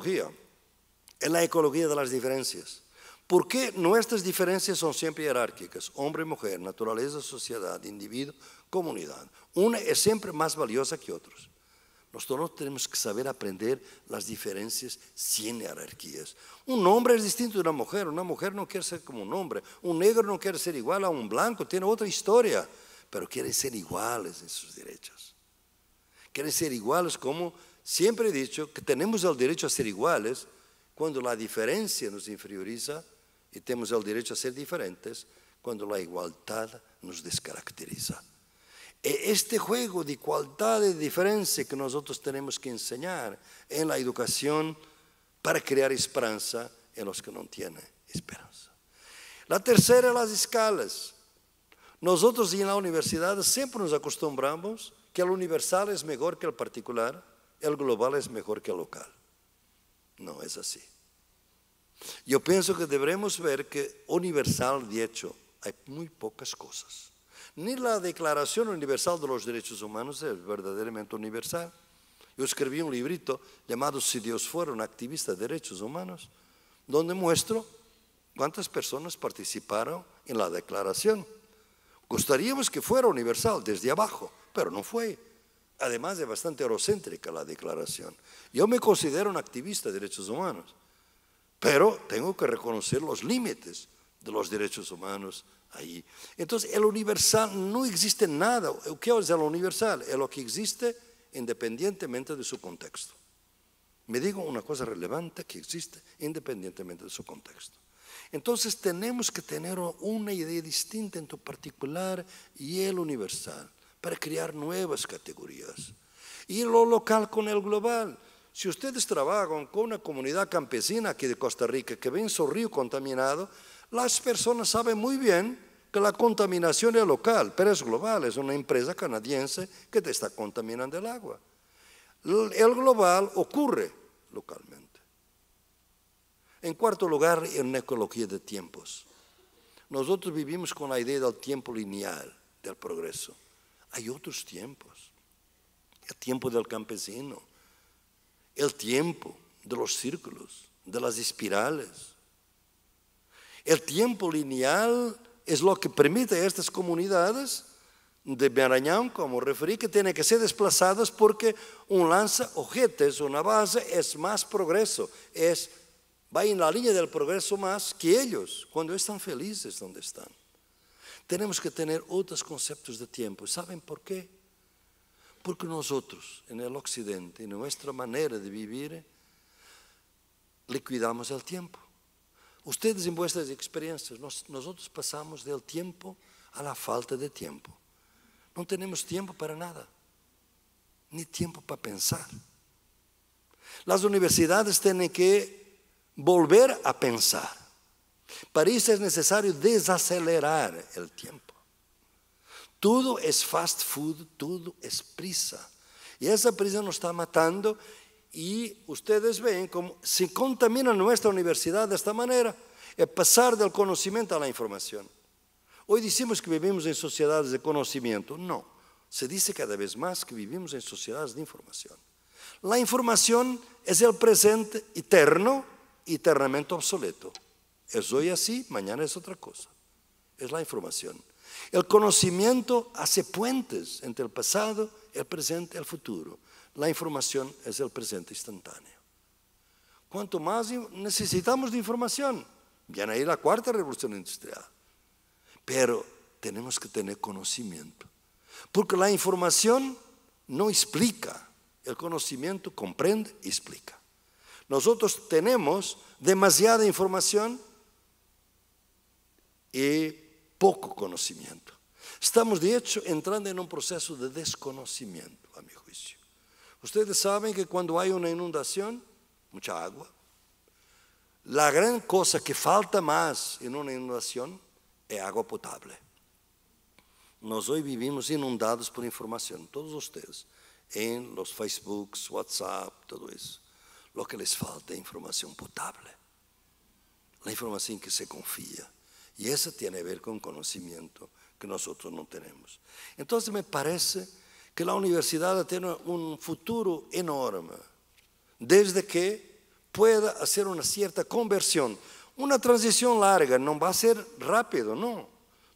la ecología las las ¿Por qué nuestras diferencias son siempre jerárquicas? Hombre, mujer, naturaleza, sociedad, individuo, comunidad. Una es siempre más valiosa que otros. Nosotros tenemos que saber aprender las diferencias sin jerarquías. Un hombre es distinto de una mujer, una mujer no quiere ser como un hombre, un negro no quiere ser igual a un blanco, tiene otra historia, pero quiere ser iguales en sus derechos. Quiere ser iguales como siempre he dicho, que tenemos el derecho a ser iguales cuando la diferencia nos inferioriza y tenemos el derecho a ser diferentes cuando la igualdad nos descaracteriza. E, este juego de igualdad de diferencia que nosotros tenemos que enseñar en la educación para crear esperanza en los que no tienen esperanza. La tercera, las escalas. Nosotros en la universidad siempre nos acostumbramos que el universal es mejor que el particular, el global es mejor que el local. No es así. Yo pienso que debemos ver que universal, de hecho, hay muy pocas cosas. Ni la Declaración Universal de los Derechos Humanos es verdaderamente universal. Yo escribí un librito llamado Si Dios fuera un activista de derechos humanos, donde muestro cuántas personas participaron en la declaración. Gustaríamos que fuera universal desde abajo, pero no fue. Además es bastante eurocéntrica la declaración. Yo me considero un activista de derechos humanos, pero tengo que reconocer los límites de los derechos humanos ahí. Entonces, el universal no existe nada. ¿Qué es el universal? Es lo que existe independientemente de su contexto. Me digo una cosa relevante que existe independientemente de su contexto. Entonces tenemos que tener una idea distinta entre particular y el universal para crear nuevas categorías. Y lo local con el global. Si ustedes trabajan con una comunidad campesina aquí de Costa Rica que ven su río contaminado, las personas saben muy bien que la contaminación es local, pero es global, es una empresa canadiense que te está contaminando el agua. El global ocurre localmente. En cuarto lugar, en ecología de tiempos. Nosotros vivimos con la idea del tiempo lineal, del progreso. Hay otros tiempos. El tiempo del campesino, el tiempo de los círculos, de las espirales, el tiempo lineal es lo que permite a estas comunidades de Maranhão, como referí, que tienen que ser desplazadas porque un lanza ojetes, una base, es más progreso, es, va en la línea del progreso más que ellos, cuando están felices donde están. Tenemos que tener otros conceptos de tiempo. ¿Saben por qué? Porque nosotros, en el occidente, en nuestra manera de vivir, liquidamos el tiempo. Ustedes en vuestras experiencias, nosotros pasamos del tiempo a la falta de tiempo. No tenemos tiempo para nada, ni tiempo para pensar. Las universidades tienen que volver a pensar. Para eso es necesario desacelerar el tiempo. Todo es fast food, todo es prisa. Y esa prisa nos está matando y ustedes ven cómo se contamina nuestra universidad de esta manera, el pasar del conocimiento a la información. Hoy decimos que vivimos en sociedades de conocimiento. No, se dice cada vez más que vivimos en sociedades de información. La información es el presente eterno, eternamente obsoleto. Es hoy así, mañana es otra cosa. Es la información. El conocimiento hace puentes entre el pasado, el presente y el futuro. La información es el presente instantáneo. Cuanto más necesitamos de información, viene ahí la cuarta revolución industrial. Pero tenemos que tener conocimiento, porque la información no explica, el conocimiento comprende y explica. Nosotros tenemos demasiada información y poco conocimiento. Estamos, de hecho, entrando en un proceso de desconocimiento, Ustedes saben que cuando hay una inundación, mucha agua, la gran cosa que falta más en una inundación es agua potable. Nosotros hoy vivimos inundados por información. todos ustedes, en los Facebook, WhatsApp, todo eso. Lo que les falta es información potable. La información que se confía. Y eso tiene que ver con conocimiento que nosotros no tenemos. Entonces, me parece que la universidad tiene un futuro enorme, desde que pueda hacer una cierta conversión. Una transición larga, no va a ser rápido, no.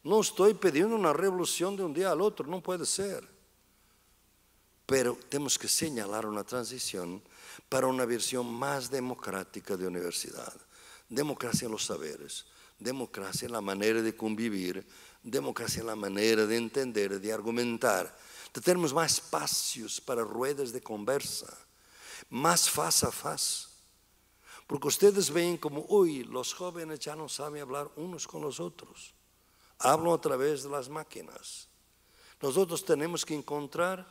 No estoy pidiendo una revolución de un día al otro, no puede ser. Pero tenemos que señalar una transición para una versión más democrática de universidad. Democracia en los saberes, democracia en la manera de convivir, democracia en la manera de entender, de argumentar de más más espacios para ruedas de conversa, más face a face. Porque ustedes ven como hoy los jóvenes ya no saben hablar unos con los otros. Hablan a través de las máquinas. Nosotros tenemos que encontrar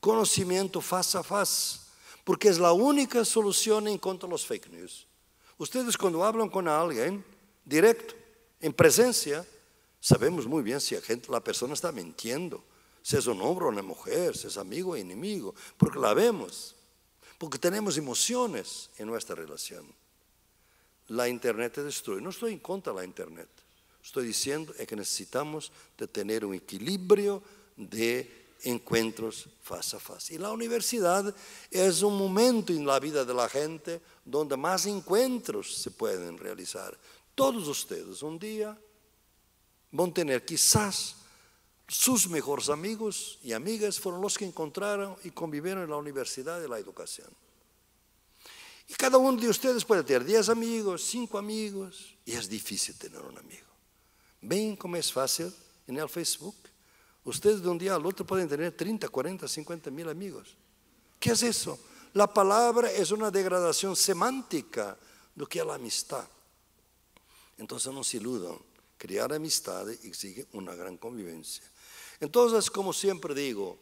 conocimiento face a face, porque es la única solución en contra de los fake news. Ustedes cuando hablan con alguien directo, en presencia, sabemos muy bien si la persona está mintiendo si es un hombre o una mujer, si es amigo o enemigo, porque la vemos, porque tenemos emociones en nuestra relación. La Internet destruye. No estoy en contra de la Internet. Estoy diciendo que necesitamos de tener un equilibrio de encuentros face a face. Y la universidad es un momento en la vida de la gente donde más encuentros se pueden realizar. Todos ustedes un día van a tener quizás sus mejores amigos y amigas fueron los que encontraron y convivieron en la universidad de la educación. Y cada uno de ustedes puede tener 10 amigos, 5 amigos, y es difícil tener un amigo. Ven cómo es fácil en el Facebook. Ustedes de un día al otro pueden tener 30, 40, 50 mil amigos. ¿Qué es eso? La palabra es una degradación semántica de lo que es la amistad. Entonces no se iludan. Crear amistades exige una gran convivencia. Entonces, como siempre digo,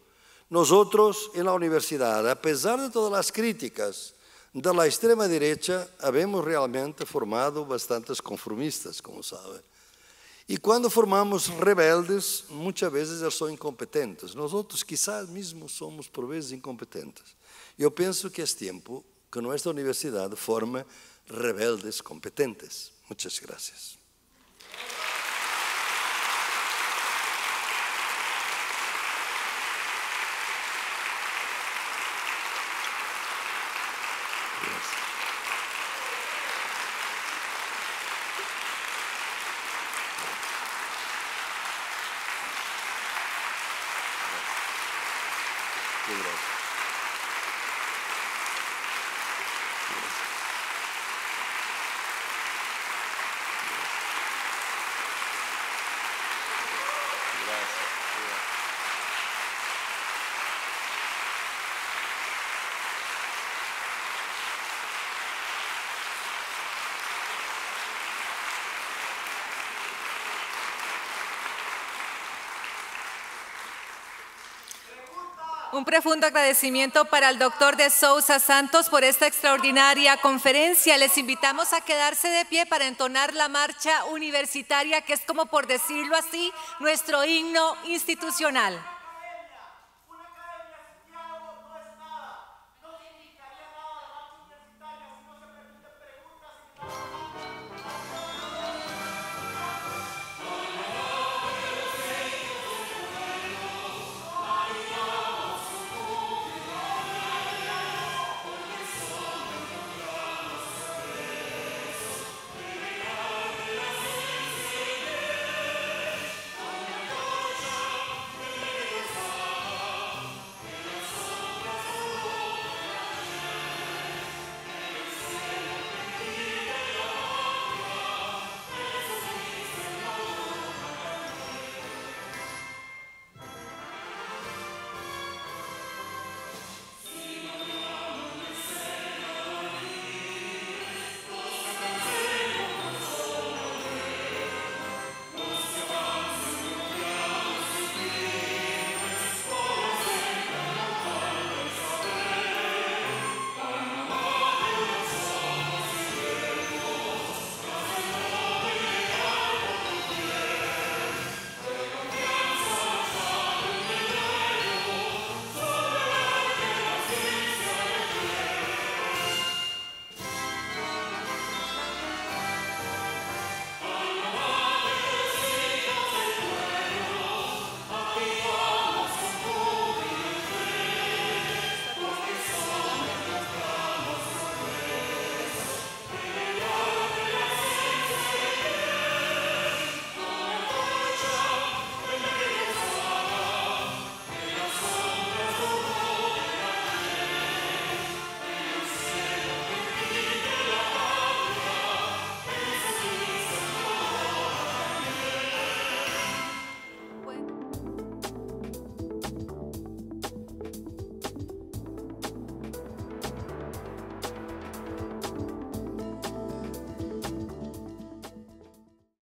nosotros en la universidad, a pesar de todas las críticas de la extrema derecha, habemos realmente formado bastantes conformistas, como saben. Y cuando formamos rebeldes, muchas veces ya son incompetentes. Nosotros quizás mismos somos por veces incompetentes. Yo pienso que es tiempo que nuestra universidad forme rebeldes competentes. Muchas gracias. Un profundo agradecimiento para el doctor de Sousa Santos por esta extraordinaria conferencia. Les invitamos a quedarse de pie para entonar la marcha universitaria, que es como por decirlo así, nuestro himno institucional.